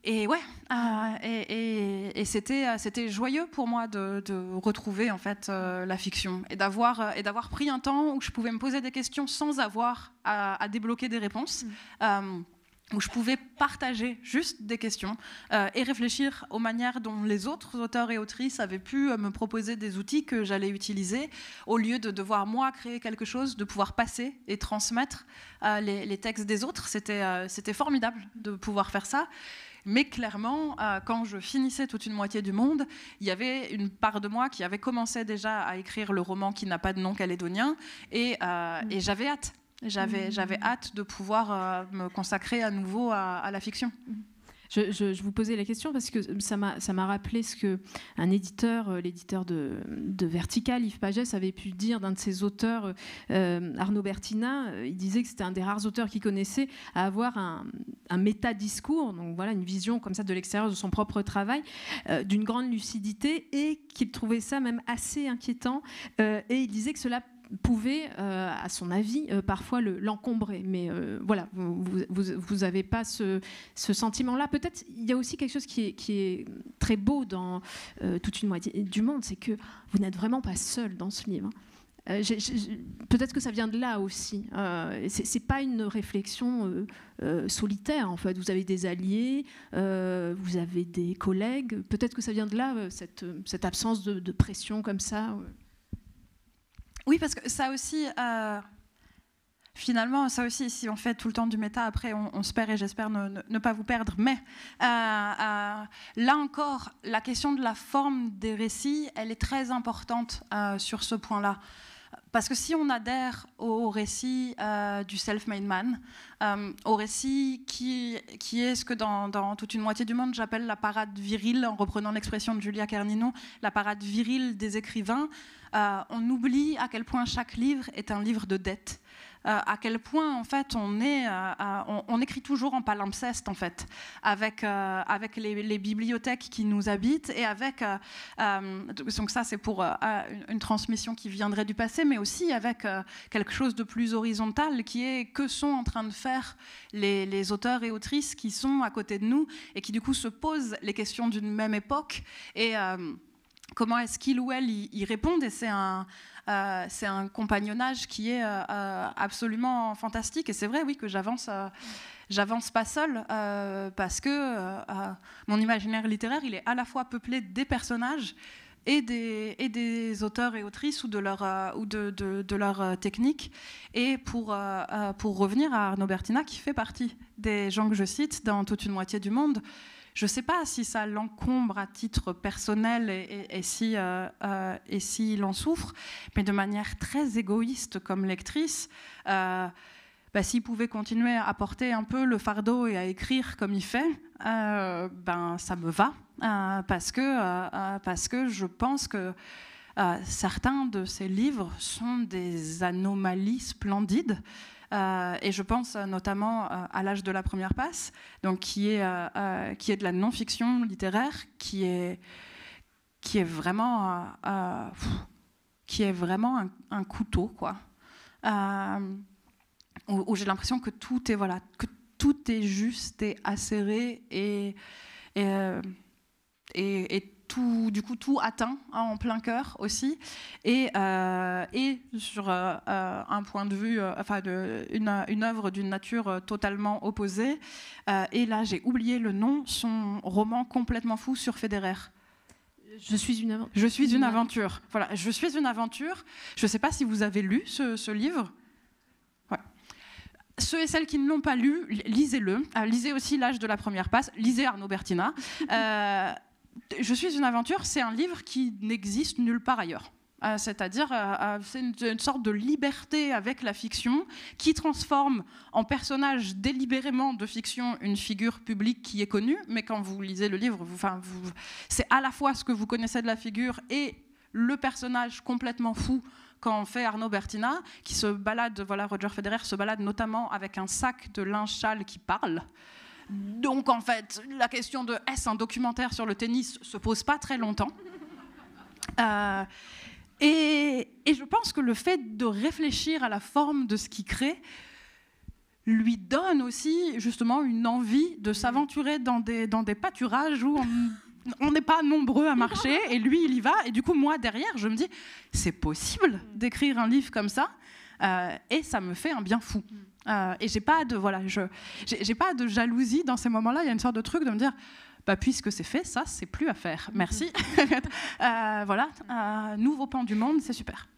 Et ouais, euh, et, c'était, euh, c'était joyeux pour moi de, retrouver en fait euh, la fiction et d'avoir, et d'avoir pris un temps où je pouvais me poser des questions sans avoir à, débloquer des réponses. Mm. où je pouvais partager juste des questions et réfléchir aux manières dont les autres auteurs et autrices avaient pu me proposer des outils que j'allais utiliser, au lieu de devoir moi créer quelque chose, de pouvoir passer et transmettre les, les, textes des autres. C'était c'était formidable de pouvoir faire ça. Mais clairement, euh, quand je finissais toute une moitié du monde, il y avait une part de moi qui avait commencé déjà à écrire le roman qui n'a pas de nom calédonien, et, euh, mm. j'avais hâte. Mm. J'avais, hâte de pouvoir euh, me consacrer à nouveau à, la fiction. Mm. Je, vous posais la question parce que ça m'a rappelé ce que un éditeur, euh, l'éditeur de, Vertical, Yves Pagès, avait pu dire d'un de ses auteurs, euh, euh, Arnaud Bertina. Il disait que c'était un des rares auteurs qu'il connaissait à avoir un, un métadiscours, donc voilà, une vision comme ça de l'extérieur de son propre travail, d'une grande lucidité et qu'il trouvait ça même assez inquiétant. et il disait que cela pouvait, euh, à son avis, euh, parfois l'encombrer. Mais euh, voilà, vous n'avez pas ce, sentiment-là. Peut-être il y a aussi quelque chose qui est, très beau dans toute une moitié du monde, c'est que vous n'êtes vraiment pas seul dans ce livre. Peut-être que ça vient de là aussi. c'est pas une réflexion solitaire en fait. Vous avez des alliés, vous avez des collègues. Peut-être que ça vient de là cette, absence de pression comme ça. Oui, parce que ça aussi, euh, finalement, ça aussi, si on fait tout le temps du méta, après, on, espère et j'espère ne, pas vous perdre. Mais euh, euh, là encore, la question de la forme des récits, elle est très importante sur ce point-là. Parce que si on adhère au récit euh, du self-made man, euh, au récit qui, est ce que dans, toute une moitié du monde j'appelle la parade virile, en reprenant l'expression de Julia Carnino, la parade virile des écrivains, euh, on oublie à quel point chaque livre est un livre de dette. Euh, à quel point en fait on, est, euh, euh, on, écrit toujours en palimpseste en fait, avec, avec les, bibliothèques qui nous habitent et avec donc ça c'est pour une transmission qui viendrait du passé, mais aussi avec quelque chose de plus horizontal qui est que sont en train de faire les, auteurs et autrices qui sont à côté de nous et qui du coup se posent les questions d'une même époque et comment est-ce qu'ils ou elles y répondent. Et c'est un, euh, c'est un compagnonnage qui est euh, euh, absolument fantastique. Et c'est vrai, oui, que j'avance, j'avance pas seule parce que mon imaginaire littéraire, il est à la fois peuplé des personnages. Et des, auteurs et autrices ou de leur, ou de, technique. Et pour, pour revenir à Arnaud Bertina, qui fait partie des gens que je cite dans toute une moitié du monde, je ne sais pas si ça l'encombre à titre personnel et, si, euh, euh s'il en souffre, mais de manière très égoïste comme lectrice. Euh, bah, s'il pouvait continuer à porter un peu le fardeau et à écrire comme il fait, euh, ben, ça me va, parce, que, parce que je pense que certains de ses livres sont des anomalies splendides. Euh, et je pense euh, notamment euh, à l'âge de la première passe, donc qui est, qui est de la non-fiction littéraire, qui est, qui est vraiment, qui est vraiment un, couteau, quoi. où, j'ai l'impression que tout est voilà, que tout est juste et acéré et, et tout, du coup, tout atteint hein, en plein cœur aussi. Et, euh, sur euh, euh, un point de vue, enfin, une, une, œuvre d'une nature totalement opposée. et là, j'ai oublié le nom, son roman complètement fou sur Federer. Je suis une aventure. Je suis une aventure. Voilà, je suis une aventure. Je ne sais pas si vous avez lu ce, livre ceux et celles qui ne l'ont pas lu, lisez-le. lisez aussi L'âge de la première passe, lisez Arnaud Bertina. Je suis une aventure, c'est un livre qui n'existe nulle part ailleurs. Euh, c'est-à-dire, euh, euh, c'est une, sorte de liberté avec la fiction qui transforme en personnage délibérément de fiction une figure publique qui est connue, mais quand vous lisez le livre, c'est à la fois ce que vous connaissez de la figure et le personnage complètement fou quand fait Arnaud Bertina, qui se balade, voilà, Roger Federer se balade notamment avec un sac de linge châle qui parle. Donc en fait, la question de est-ce un documentaire sur le tennis se pose pas très longtemps. Euh, et, je pense que le fait de réfléchir à la forme de ce qu'il crée lui donne aussi justement une envie de s'aventurer dans des, pâturages où on n'est pas nombreux à marcher et lui il y va et du coup moi derrière je me dis c'est possible d'écrire un livre comme ça euh, et ça me fait un bien fou. Mm. Euh, et j'ai pas de voilà, je j'ai pas de jalousie dans ces moments-là. Il y a une sorte de truc de me dire. Bah, puisque c'est fait, ça, c'est plus à faire. Mm-hmm. Merci. Euh, voilà, euh, nouveau pan du monde, c'est super.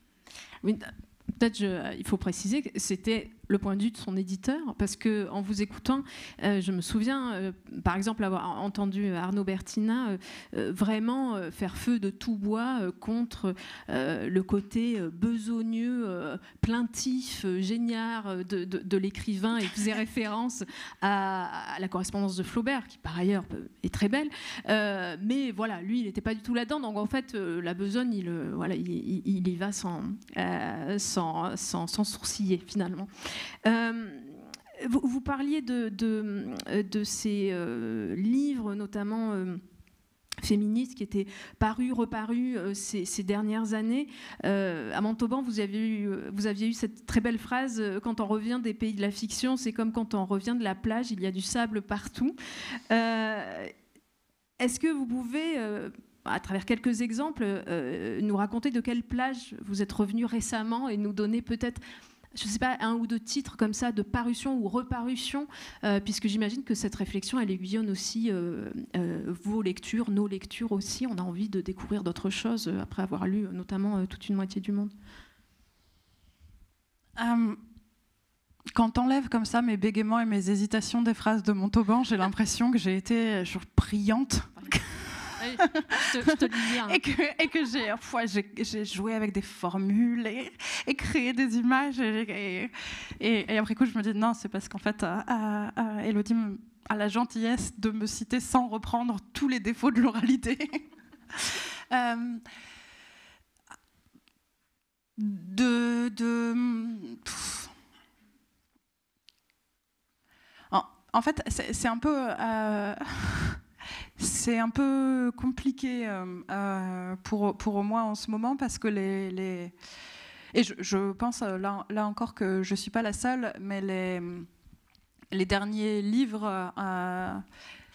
peut-être il faut préciser que c'était le point de vue de son éditeur, parce que en vous écoutant, euh, je me souviens, euh, par exemple, avoir entendu Arnaud Bertina euh, vraiment faire feu de tout bois contre le côté besogneux, plaintif, génial de, l'écrivain, et faisait référence à, la correspondance de Flaubert, qui par ailleurs est très belle, mais voilà, lui, il n'était pas du tout là-dedans. Donc en fait, la besogne, il, voilà, il, y va sans sourciller finalement. Euh, vous, parliez de, euh, ces euh, livres, notamment féministes qui étaient parus, reparus ces, dernières années. à Montauban, vous aviez, eu, cette très belle phrase Quand on revient des pays de la fiction, c'est comme quand on revient de la plage, il y a du sable partout. Est-ce que vous pouvez, à travers quelques exemples, nous raconter de quelle plage vous êtes revenu récemment et nous donner peut-être je ne sais pas, un ou deux titres comme ça de parution ou reparution, euh, puisque j'imagine que cette réflexion, elle aiguillonne aussi euh, euh, vos lectures, nos lectures aussi. On a envie de découvrir d'autres choses après avoir lu notamment toute une moitié du monde. Hum, quand enlève comme ça mes bégaiements et mes hésitations des phrases de Montauban, j'ai l'impression que j'ai été genre, te, et que, et que euh, j'ai, j'ai, joué avec des formules et, créé des images. Et, après coup, je me dis non, c'est parce qu'en fait, euh, euh, Elodie a la gentillesse de me citer sans reprendre tous les défauts de l'oralité. de. de en fait, c'est un peu. Euh, C'est un peu compliqué euh, euh, pour, pour moi en ce moment parce que les... les et je, pense euh, là, là, encore que je ne suis pas la seule, mais les, les derniers livres...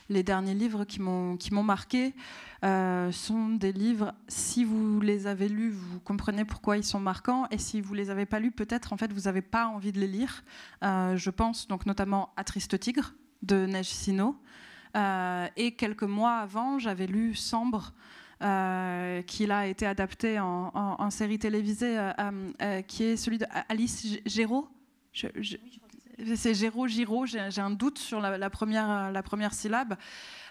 les derniers livres qui m'ont qui marqué sont des livres. Si vous les avez lus, vous comprenez pourquoi ils sont marquants, et si vous les avez pas lus, peut-être en fait vous n'avez pas envie de les lire. je pense donc notamment à Triste Tigre de Neige Sino. Euh, et quelques mois avant, j'avais lu Sambre. Euh, qui a été adapté en, série télévisée, euh, euh, qui est celui d'Alice Géraud. c'est Géraud, Giraud, j'ai un doute sur la, la, première, la première syllabe.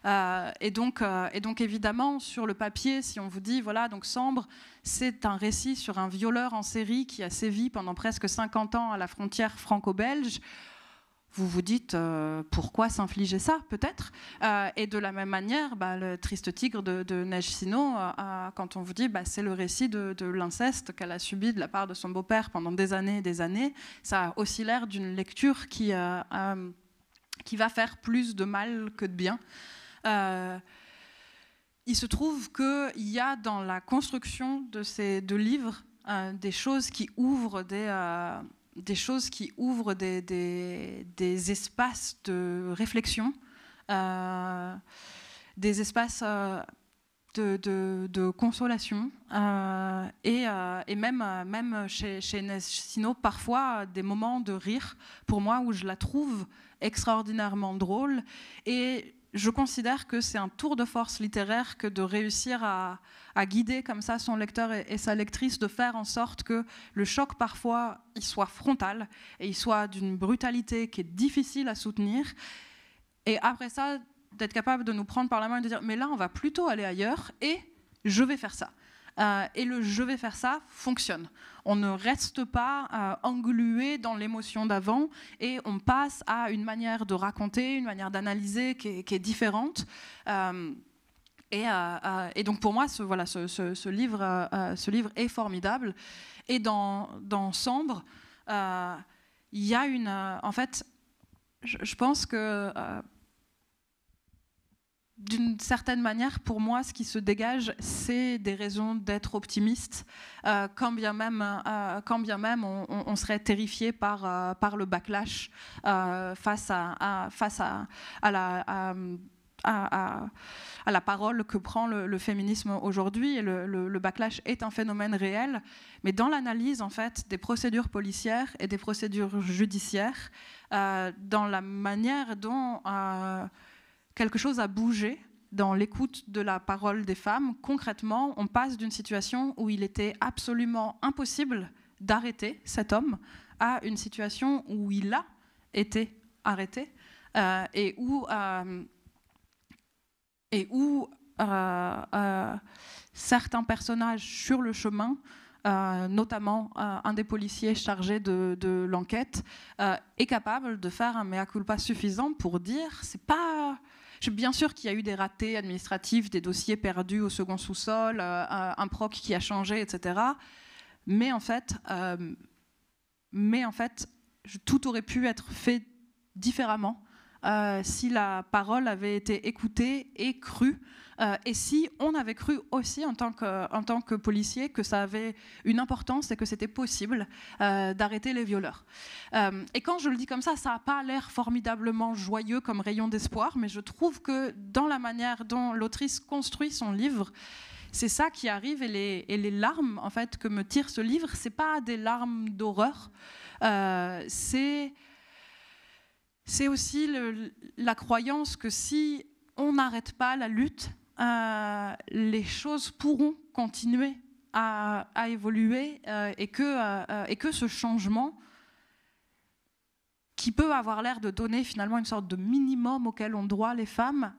et, donc, et donc, évidemment, sur le papier, si on vous dit, voilà, donc Sambre, c'est un récit sur un violeur en série qui a sévi pendant presque 50 ans à la frontière franco-belge vous vous dites euh, pourquoi s'infliger ça, peut-être. Euh, et de la même manière, bah, le triste tigre de, de Neige sinon euh, quand on vous dit bah, c'est le récit de, l'inceste qu'elle a subi de la part de son beau-père pendant des années et des années, ça a aussi l'air d'une lecture qui, qui va faire plus de mal que de bien. il se trouve qu'il y a dans la construction de ces deux livres des choses qui ouvrent des des choses qui ouvrent des, des, espaces de réflexion, euh, des espaces euh, de, consolation euh, et, et, même, même chez, chez Nessino, parfois des moments de rire pour moi où je la trouve extraordinairement drôle et je considère que c'est un tour de force littéraire que de réussir à, guider comme ça son lecteur et, sa lectrice, de faire en sorte que le choc parfois il soit frontal et il soit d'une brutalité qui est difficile à soutenir. Et après ça, d'être capable de nous prendre par la main et de dire mais là on va plutôt aller ailleurs et je vais faire ça. Euh, et le je vais faire ça fonctionne on ne reste pas euh, englué dans l'émotion d'avant et on passe à une manière de raconter, une manière d'analyser qui, est différente. Euh, euh, et, donc pour moi, ce, voilà, ce, livre, ce livre est formidable. Et dans, dans il y a une... en fait, je, je pense que d'une certaine manière, pour moi, ce qui se dégage, c'est des raisons d'être optimiste, euh, quand bien même, euh, même on, serait terrifié par, euh, par le backlash face à, face à, la... À, la parole que prend le, féminisme aujourd'hui. le, backlash est un phénomène réel, mais dans l'analyse en fait des procédures policières et des procédures judiciaires, dans la manière dont quelque chose a bougé dans l'écoute de la parole des femmes. Concrètement, on passe d'une situation où il était absolument impossible d'arrêter cet homme à une situation où il a été arrêté euh, et où, euh, et où euh, certains personnages sur le chemin notamment un des policiers chargés de, l'enquête, est capable de faire un mea culpa suffisant pour dire c'est pas bien sûr qu'il y a eu des ratés administratifs, des dossiers perdus au second sous-sol, euh, euh, un proc qui a changé, etc. Mais en fait, euh, mais en fait tout aurait pu être fait différemment euh, si la parole avait été écoutée et crue, euh, et si on avait cru aussi en tant que, en tant que policier que ça avait une importance et que c'était possible euh, d'arrêter les violeurs. et quand je le dis comme ça, ça n'a pas l'air formidablement joyeux comme rayon d'espoir, mais je trouve que dans la manière dont l'autrice construit son livre, c'est ça qui arrive et les, et les, larmes en fait que me tire ce livre, c'est pas des larmes d'horreur, c'est c'est aussi la croyance que si on n'arrête pas la lutte, euh, les choses pourront continuer à, évoluer euh, et, que, euh, et que ce changement, qui peut avoir l'air de donner finalement une sorte de minimum auquel ont droit les femmes,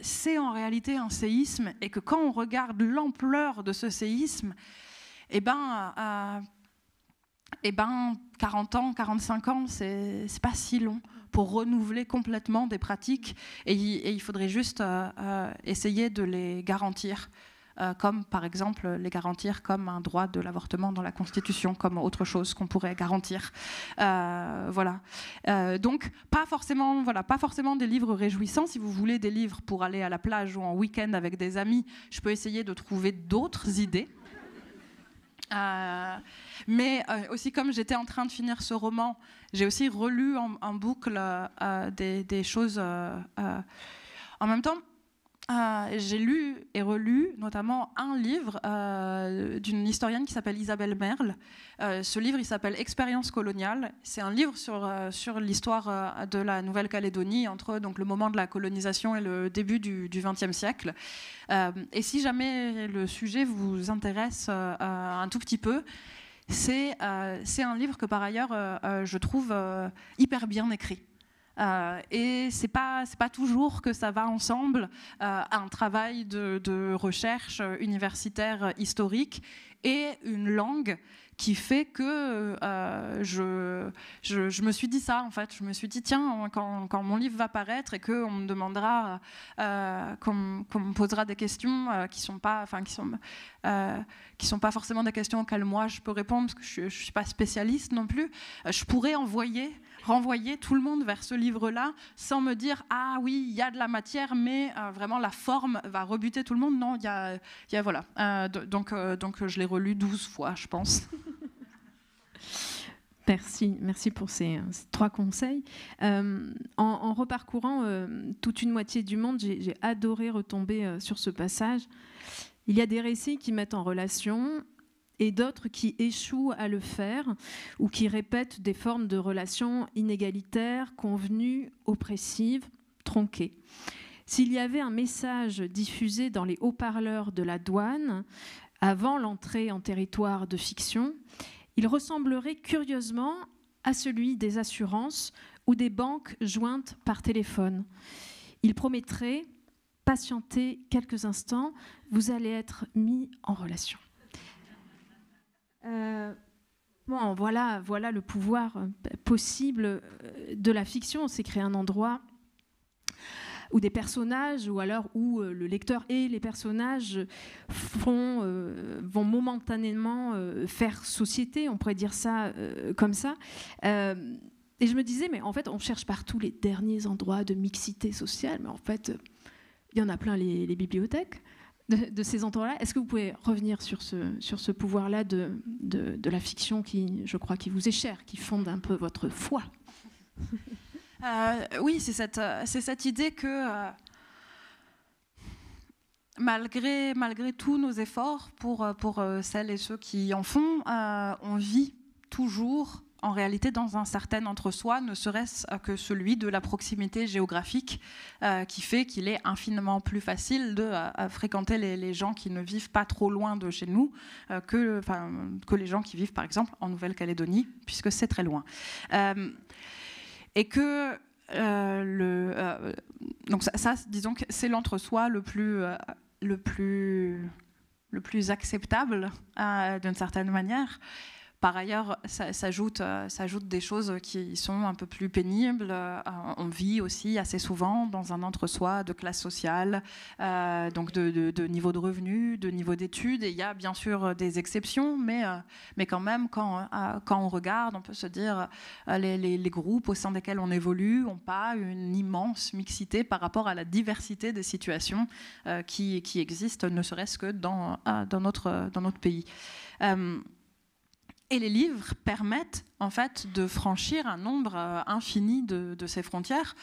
c'est en réalité un séisme et que quand on regarde l'ampleur de ce séisme, eh ben, eh ben 40 ans, 45 ans, c'est pas si long pour renouveler complètement des pratiques et, il faudrait juste euh, euh, essayer de les garantir. Euh, comme par exemple les garantir comme un droit de l'avortement dans la Constitution, comme autre chose qu'on pourrait garantir. voilà. donc pas forcément, voilà, pas forcément des livres réjouissants. Si vous voulez des livres pour aller à la plage ou en week-end avec des amis, je peux essayer de trouver d'autres idées. mais aussi comme j'étais en train de finir ce roman j'ai aussi relu en, boucle euh, des, choses. Euh, euh. En même temps, j'ai lu et relu notamment un livre d'une historienne qui s'appelle Isabelle Merle. ce livre, il s'appelle Expérience coloniale. C'est un livre sur, sur l'histoire de la Nouvelle-Calédonie entre donc, le moment de la colonisation et le début du XXe siècle. et si jamais le sujet vous intéresse un tout petit peu, euh, c'est un livre que par ailleurs euh, euh, je trouve hyper bien écrit. et c'est pas pas toujours que ça va ensemble euh, un travail de, de, recherche universitaire historique et une langue qui fait que euh, je, je, me suis dit ça en fait. Je me suis dit tiens quand, quand mon livre va paraître et qu'on me demandera, euh, qu'on, me posera des questions euh, qui sont pas, enfin qui sont qui sont pas forcément des questions auxquelles moi je peux répondre parce que je, ne suis pas spécialiste non plus, je pourrais envoyer renvoyer tout le monde vers ce livre-là sans me dire ah oui, il y a de la matière, mais euh, vraiment la forme va rebuter tout le monde. Non, il y a, voilà. Euh, donc, euh, donc je l'ai relu 12 fois, je pense. Merci, merci pour ces, trois conseils. en, reparcourant toute une moitié du monde, j'ai adoré retomber sur ce passage. Il y a des récits qui mettent en relation et d'autres qui échouent à le faire ou qui répètent des formes de relations inégalitaires, convenues, oppressives, tronquées. S'il y avait un message diffusé dans les haut-parleurs de la douane avant l'entrée en territoire de fiction, il ressemblerait curieusement à celui des assurances ou des banques jointes par téléphone. Il promettrait, patientez quelques instants, vous allez être mis en relation. Euh, bon, voilà, voilà le pouvoir euh, possible euh, de la fiction, c'est créer un endroit où des personnages, ou alors où le lecteur et les personnages font, vont momentanément faire société, on pourrait dire ça comme ça. et je me disais, mais en fait, on cherche partout les derniers endroits de mixité sociale, mais en fait, il y en a plein les bibliothèques de, ces entors là Est-ce que vous pouvez revenir sur ce, sur ce pouvoir-là de, la fiction qui, je crois, qui vous est chère, qui fonde un peu votre foi euh, Oui, c'est cette, euh, cette, idée que euh, malgré, malgré tous nos efforts pour, pour celles et ceux qui en font, on vit toujours en réalité dans un certain entre-soi, ne serait-ce euh, que celui de la proximité géographique euh, qui fait qu'il est infiniment plus facile de euh, fréquenter les, gens qui ne vivent pas trop loin de chez nous que, que, les gens qui vivent par exemple en Nouvelle-Calédonie, puisque c'est très loin. et que le, donc ça, ça, disons que c'est l'entre-soi le plus... le plus le plus acceptable d'une certaine manière par ailleurs, ça, s'ajoute s'ajoutent euh, des choses qui sont un peu plus pénibles. Euh, on vit aussi assez souvent dans un entre-soi de classe sociale, euh, donc de, de, niveau de revenus, de niveau d'études. Et il y a bien sûr des exceptions, mais, mais quand même, quand, quand on regarde, on peut se dire les, les, groupes au sein desquels on évolue n'ont pas une immense mixité par rapport à la diversité des situations qui, qui existent, ne serait-ce que dans, notre, dans notre pays et les livres permettent en fait, de franchir un nombre euh, infini de, ces frontières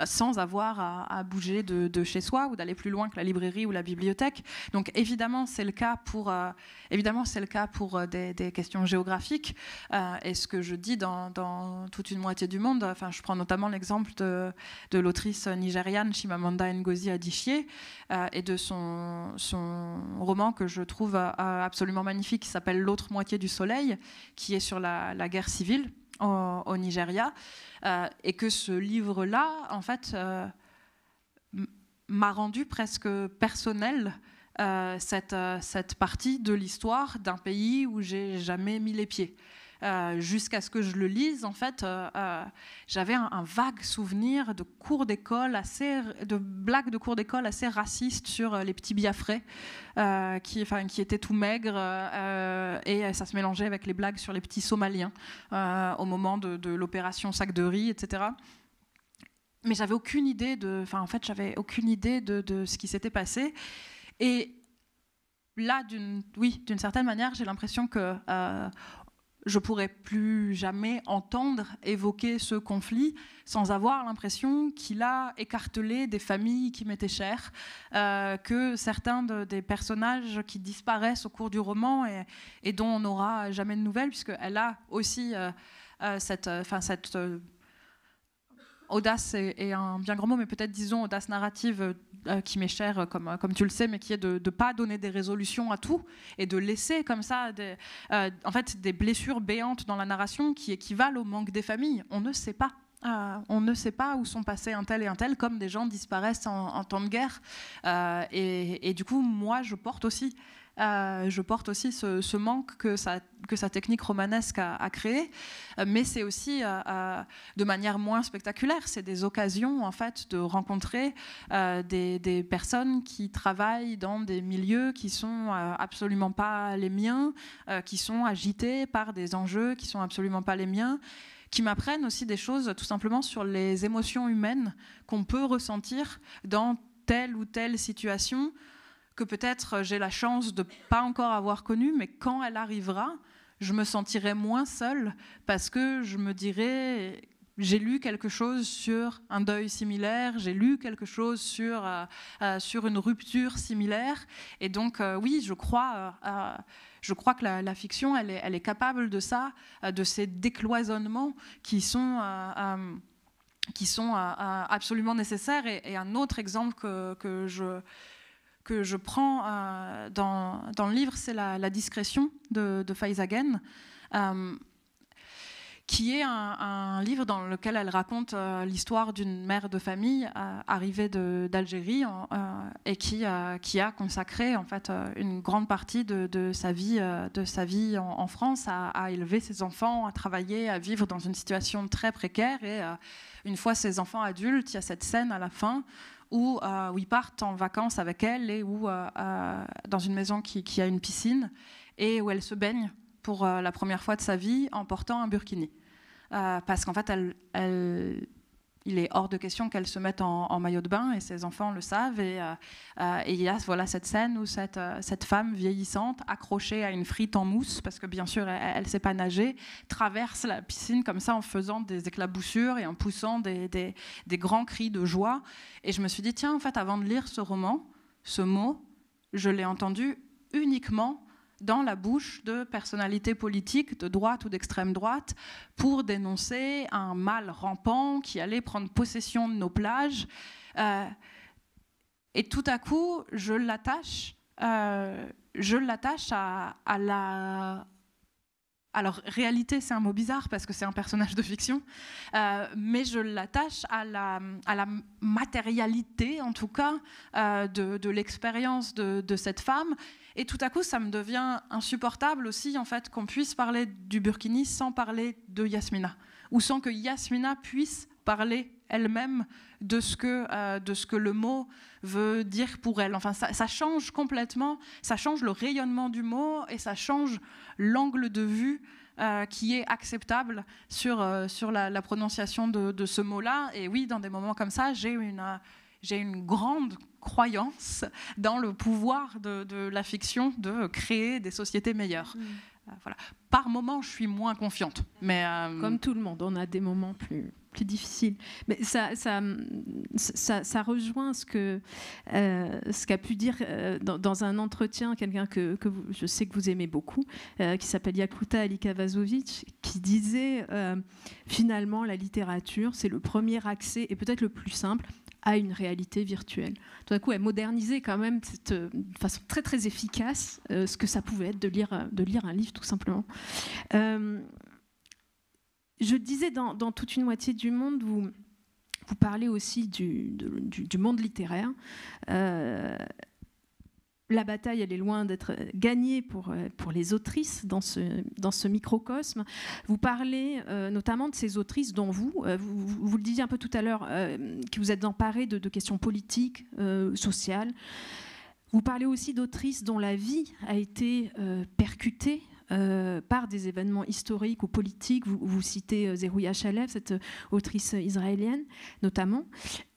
euh, sans avoir à, bouger de, chez soi ou d'aller plus loin que la librairie ou la bibliothèque. Donc évidemment, c'est le cas pour, euh, évidemment, c'est le cas pour des, questions géographiques. et ce que je dis dans, toute une moitié du monde, enfin, je prends notamment l'exemple de, l'autrice nigériane Chimamanda Ngozi Adichie et de son, son, roman que je trouve absolument magnifique qui s'appelle L'autre moitié du soleil, qui est sur la, la guerre civile au, Nigeria, euh, et que ce livre-là, en fait, euh, m'a rendu presque personnel euh, cette, cette partie de l'histoire d'un pays où j'ai jamais mis les pieds. Euh, jusqu'à ce que je le lise, en fait, euh, euh, j'avais un, vague souvenir de cours d'école assez, de blagues de cours d'école assez racistes sur les petits biafrais, qui, enfin, qui étaient tout maigres, et ça se mélangeait avec les blagues sur les petits Somaliens au moment de, l'opération sac de riz, etc mais j'avais aucune idée de, enfin en fait j'avais aucune idée de, ce qui s'était passé. Et là, d'une, oui, d'une certaine manière, j'ai l'impression que je pourrais plus jamais entendre évoquer ce conflit sans avoir l'impression qu'il a écartelé des familles qui m'étaient chères, euh, que certains des personnages qui disparaissent au cours du roman et, dont on n'aura jamais de nouvelles, puisqu'elle a aussi euh, euh, cette, enfin cette audace, et, un bien grand mot, mais peut-être disons audace narrative euh, qui m'est chère, euh, comme, euh, comme tu le sais, mais qui est de ne pas donner des résolutions à tout et de laisser comme ça des, en fait, des blessures béantes dans la narration qui équivalent au manque des familles. On ne sait pas. on ne sait pas où sont passés un tel et un tel, comme des gens disparaissent en, temps de guerre. et, et, du coup, moi, je porte aussi euh, je porte aussi ce, manque que sa, technique romanesque a, créé, euh, mais c'est aussi euh, de manière moins spectaculaire, c'est des occasions en fait de rencontrer des, personnes qui travaillent dans des milieux qui ne sont absolument pas les miens, qui sont agités par des enjeux qui ne sont absolument pas les miens qui m'apprennent aussi des choses tout simplement sur les émotions humaines qu'on peut ressentir dans telle ou telle situation que peut-être j'ai la chance de pas encore avoir connue, mais quand elle arrivera, je me sentirai moins seule parce que je me dirai j'ai lu quelque chose sur un deuil similaire, j'ai lu quelque chose sur, euh, euh, sur une rupture similaire. Et donc, euh, oui, je crois, je crois que la, fiction, elle est, elle est, capable de ça, de ces décloisonnements qui sont qui sont absolument nécessaires. Et, un autre exemple que, que je, que je prends euh, dans, le livre, c'est la, discrétion de, de Faisagen, euh, qui est un, livre dans lequel elle raconte euh, l'histoire d'une mère de famille arrivée d'Algérie et qui, qui, a consacré en fait une grande partie de, sa vie, de sa vie en, France à, élever ses enfants, à travailler, à vivre dans une situation très précaire et une fois ses enfants adultes, il y a cette scène à la fin où, euh, ils partent en vacances avec elle et où, euh, euh, dans une maison qui, a une piscine et où elle se baigne pour la première fois de sa vie en portant un burkini. parce qu'en fait, elle, il est hors de question qu'elle se mette en, maillot de bain et ses enfants le savent. Euh, euh, et, il y a voilà, cette scène où euh, cette, femme vieillissante, accrochée à une frite en mousse, parce que bien sûr elle ne sait pas nager, traverse la piscine comme ça en faisant des éclaboussures et en poussant des grands cris de joie. Et je me suis dit, tiens, en fait, avant de lire ce roman, ce mot, je l'ai entendu uniquement dans la bouche de personnalités politiques de droite ou d'extrême droite pour dénoncer un mal rampant qui allait prendre possession de nos plages. Euh, et tout à coup, je l'attache, euh, je l'attache à, la alors, réalité, c'est un mot bizarre parce que c'est un personnage de fiction, euh, mais je l'attache à la, à la, matérialité, en tout cas, de, de l'expérience de, de, cette femme et tout à coup, ça me devient insupportable aussi, en fait, qu'on puisse parler du Burkini sans parler de Yasmina, ou sans que Yasmina puisse parler elle-même de ce que euh, de ce que le mot veut dire pour elle. Enfin, ça, change complètement, ça change le rayonnement du mot et ça change l'angle de vue euh, qui est acceptable sur euh, sur la, prononciation de ce mot-là. Et oui, dans des moments comme ça, j'ai une j'ai une grande croyance dans le pouvoir de, la fiction de créer des sociétés meilleures. Mm. Euh, voilà. Par moment, je suis moins confiante. Mais, euh, Comme tout le monde, on a des moments plus, difficiles. Mais ça, ça, ça, ça rejoint ce euh, qu'a pu dire dans, un entretien quelqu'un que, je sais que vous aimez beaucoup, qui s'appelle Yakuta Alika qui disait finalement la littérature, c'est le premier accès et peut-être le plus simple à une réalité virtuelle. Tout à coup, elle modernisait quand même cette, euh, de façon très très efficace euh, ce que ça pouvait être de lire, de lire un livre, tout simplement. Euh, je disais dans, toute une moitié du monde vous parlez aussi du, monde littéraire la bataille, elle est loin d'être euh, gagnée pour, euh, pour les autrices dans ce, dans ce microcosme. Vous parlez euh, notamment de ces autrices dont vous, vous, le disiez un peu tout à l'heure, qui que vous êtes emparé de, questions politiques, sociales. Vous parlez aussi d'autrices dont la vie a été percutée euh, par des événements historiques ou politiques. Vous, citez euh, Zerouya Shalev, cette euh, autrice israélienne notamment.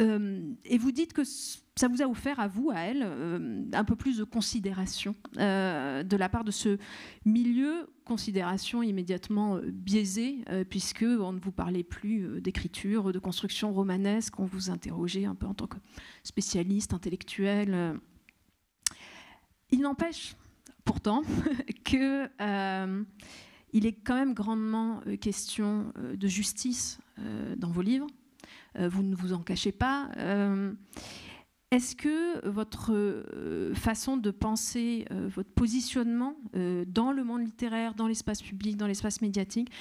et vous dites que ça vous a offert à vous, à elle, un peu plus de considération de la part de ce milieu, considération immédiatement biaisée, puisque on ne vous parlait plus d'écriture, de construction romanesque, on vous interrogeait un peu en tant que spécialiste, intellectuel. Il n'empêche, pourtant que euh, il est quand même grandement euh, question euh, de justice dans vos livres. Vous ne vous en cachez pas. Est-ce que votre façon de penser, votre positionnement dans le monde littéraire, dans l'espace public, dans l'espace médiatique,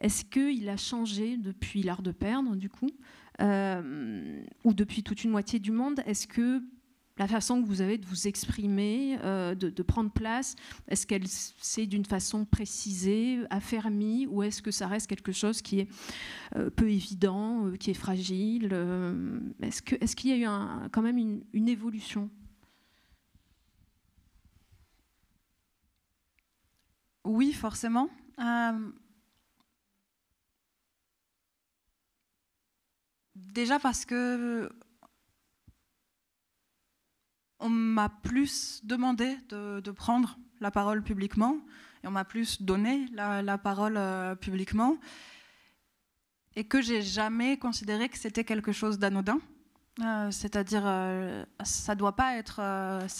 est-ce qu'il a changé depuis l'art de perdre, du coup, ou depuis toute une moitié du monde Est-ce que la façon que vous avez de vous exprimer, euh, de, prendre place, est-ce qu'elle c'est d'une façon précisée, affermie, ou est-ce que ça reste quelque chose qui est euh, peu évident, euh, qui est fragile Est-ce qu'il y a eu quand même une évolution Oui, forcément. Déjà parce que on m'a plus demandé de, prendre la parole publiquement et on m'a plus donné la, parole euh, publiquement et que j'ai jamais considéré que c'était quelque chose d'anodin. Euh, c'est-à-dire, euh, ça doit pas être,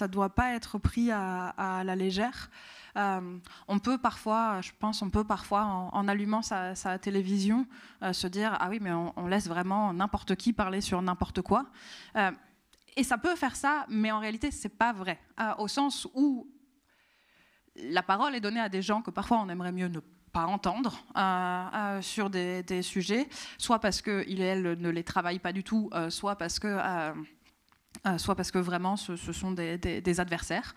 doit pas être pris à, la légère. on peut parfois, je pense, on peut parfois, en, allumant sa, télévision, se dire ah oui, mais on laisse vraiment n'importe qui parler sur n'importe quoi et ça peut faire ça, mais en réalité, c'est pas vrai, ah, au sens où la parole est donnée à des gens que parfois on aimerait mieux ne pas entendre euh, euh, sur des, sujets, soit parce qu'il et elles ne les travaillent pas du tout, euh, soit parce que soit parce que vraiment ce, sont des, adversaires.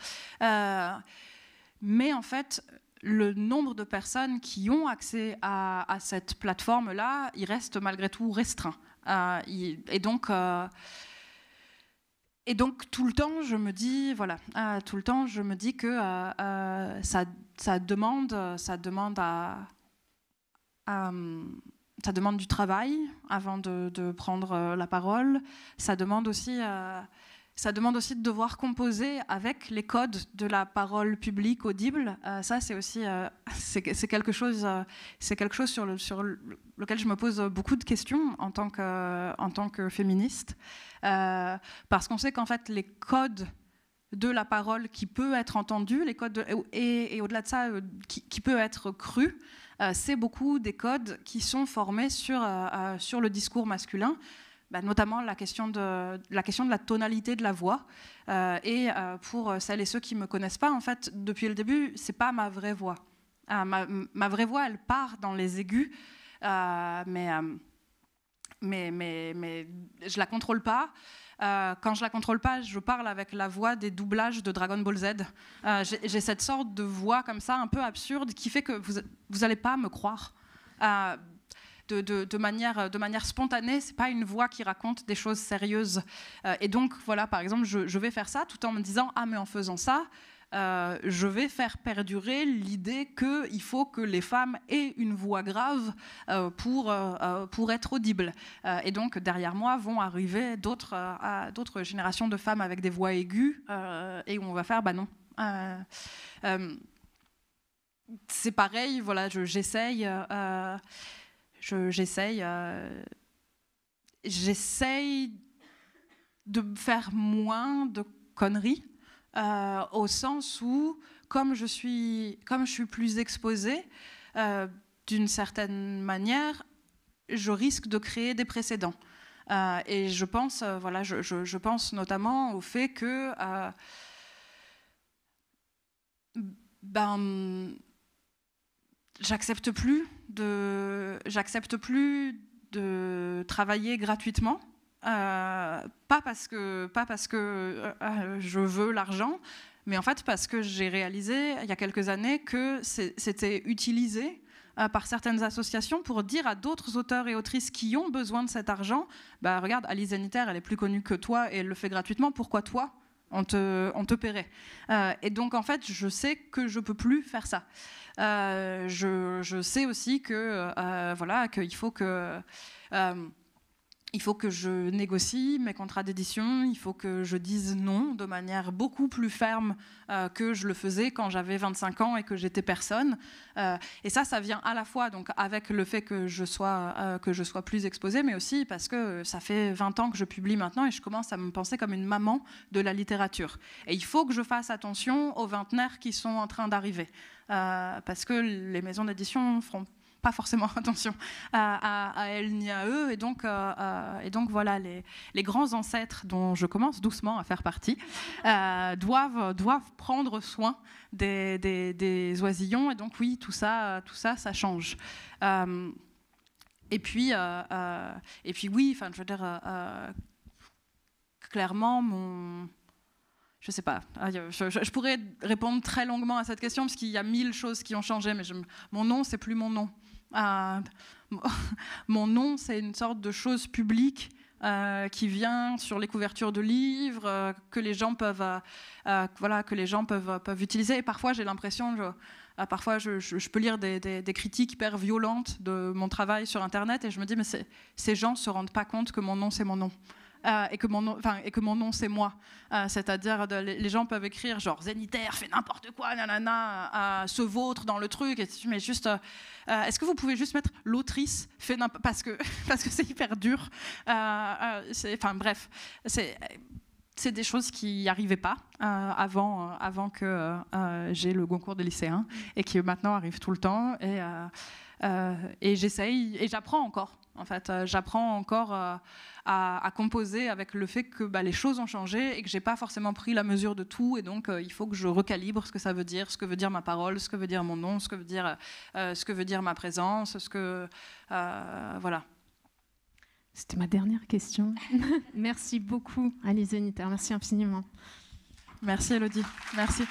mais en fait, le nombre de personnes qui ont accès à, cette plateforme-là, il reste malgré tout restreint. et donc, et donc tout le temps, je me dis, voilà, ah, tout le temps, je me dis que euh, euh, ça, ça, demande, ça demande à, hum, ça demande du travail avant de, de prendre euh, la parole. Ça demande aussi ça demande aussi de devoir composer avec les codes de la parole publique audible. Euh, ça, c'est aussi euh, c'est quelque chose, euh, c'est quelque chose sur, le, sur, lequel je me pose beaucoup de questions en tant que, en tant que féministe, parce qu'on sait qu'en fait les codes de la parole qui peut être entendue, les codes et, et au-delà de ça, qui, qui, peut être cru, c'est beaucoup des codes qui sont formés sur, sur le discours masculin. Bah, notamment la question, de, la question de la tonalité de la voix. Euh, et euh, pour euh, celles et ceux qui ne me connaissent pas, en fait, depuis le début, c'est pas ma vraie voix. Ah, ma, vraie voix, elle part dans les aigus, mais, mais, mais, mais, je la contrôle pas. quand je la contrôle pas, je parle avec la voix des doublages de Dragon Ball Z. J'ai cette sorte de voix comme ça, un peu absurde, qui fait que vous n'allez pas me croire de, manière, euh, de manière spontanée. C'est pas une voix qui raconte des choses sérieuses. Euh, et donc, voilà, par exemple, je, vais faire ça tout en me disant Ah, mais en faisant ça, euh, je vais faire perdurer l'idée qu'il faut que les femmes aient une voix grave pour, pour être audibles. et donc, derrière moi, vont arriver d'autres, d'autres générations de femmes avec des voix aiguës et où on va faire bah non. c'est pareil, voilà, j'essaye j'essaye. Euh, j'essaye de faire moins de conneries, euh, au sens où, comme je suis, comme je suis plus exposée, euh, d'une certaine manière, je risque de créer des précédents. et je pense, voilà, je, je, je, pense notamment au fait que, ben, j'accepte plus de j'accepte plus de travailler gratuitement. Euh, pas parce que, pas parce que euh, euh, je veux l'argent, mais en fait parce que j'ai réalisé il y a quelques années que c'était utilisé par certaines associations pour dire à d'autres auteurs et autrices qui ont besoin de cet argent, bah regarde, Alice Zanitaire, elle est plus connue que toi et elle le fait gratuitement, pourquoi toi on te, euh, et donc, en fait, je sais que je peux plus faire ça. Euh, je, sais aussi que, euh, voilà, qu'il faut que il faut que je négocie mes contrats d'édition, il faut que je dise non de manière beaucoup plus ferme euh, que je le faisais quand j'avais 25 ans et que j'étais personne. Euh, et ça, ça vient à la fois donc avec le fait que je sois euh, que je sois plus exposée, mais aussi parce que ça fait 20 ans que je publie maintenant et je commence à me penser comme une maman de la littérature. Et il faut que je fasse attention aux vingtenaires qui sont en train d'arriver parce que les maisons d'édition feront pas forcément attention à, elles elle ni à eux. Et donc, euh, euh, et donc voilà, les, grands ancêtres dont je commence doucement à faire partie euh, doivent, doivent prendre soin des, oisillons. Et donc oui, tout ça, tout ça, ça change. et, puis, et puis oui, enfin, je veux dire, clairement, mon je sais pas. Je, pourrais répondre très longuement à cette question parce qu'il y a mille choses qui ont changé, mais mon nom, c'est plus mon nom. mon nom, c'est une sorte de chose publique euh, qui vient sur les couvertures de livres euh, que les gens peuvent, euh, voilà, que les gens peuvent, utiliser. Et parfois, j'ai l'impression, je, parfois, je, peux lire des, des, critiques hyper violentes de mon travail sur Internet, et je me dis, mais ces gens se rendent pas compte que mon nom, c'est mon nom. Euh, et, que mon nom, et que mon nom, c'est moi. Euh, c'est-à-dire, les gens peuvent écrire genre Zénitaire, fait n'importe quoi, nanana, se vautre dans le truc, et juste. Euh, est-ce que vous pouvez juste mettre l'autrice, fait parce que parce que c'est hyper dur. Enfin, bref, c'est c'est des choses qui n'y arrivaient pas avant, avant que j'ai le concours de lycéen mm. et qui maintenant arrivent tout le temps. Et, et j'essaye et j'apprends encore. En fait, euh, j'apprends encore euh, à, composer avec le fait que bah, les choses ont changé et que j'ai pas forcément pris la mesure de tout. Et donc, euh, il faut que je recalibre ce que ça veut dire, ce que veut dire ma parole, ce que veut dire mon nom, ce que veut dire, ce que veut dire ma présence, ce que voilà. C'était ma dernière question. Merci beaucoup, Alizé Niter. Merci infiniment. Merci, Elodie. Merci.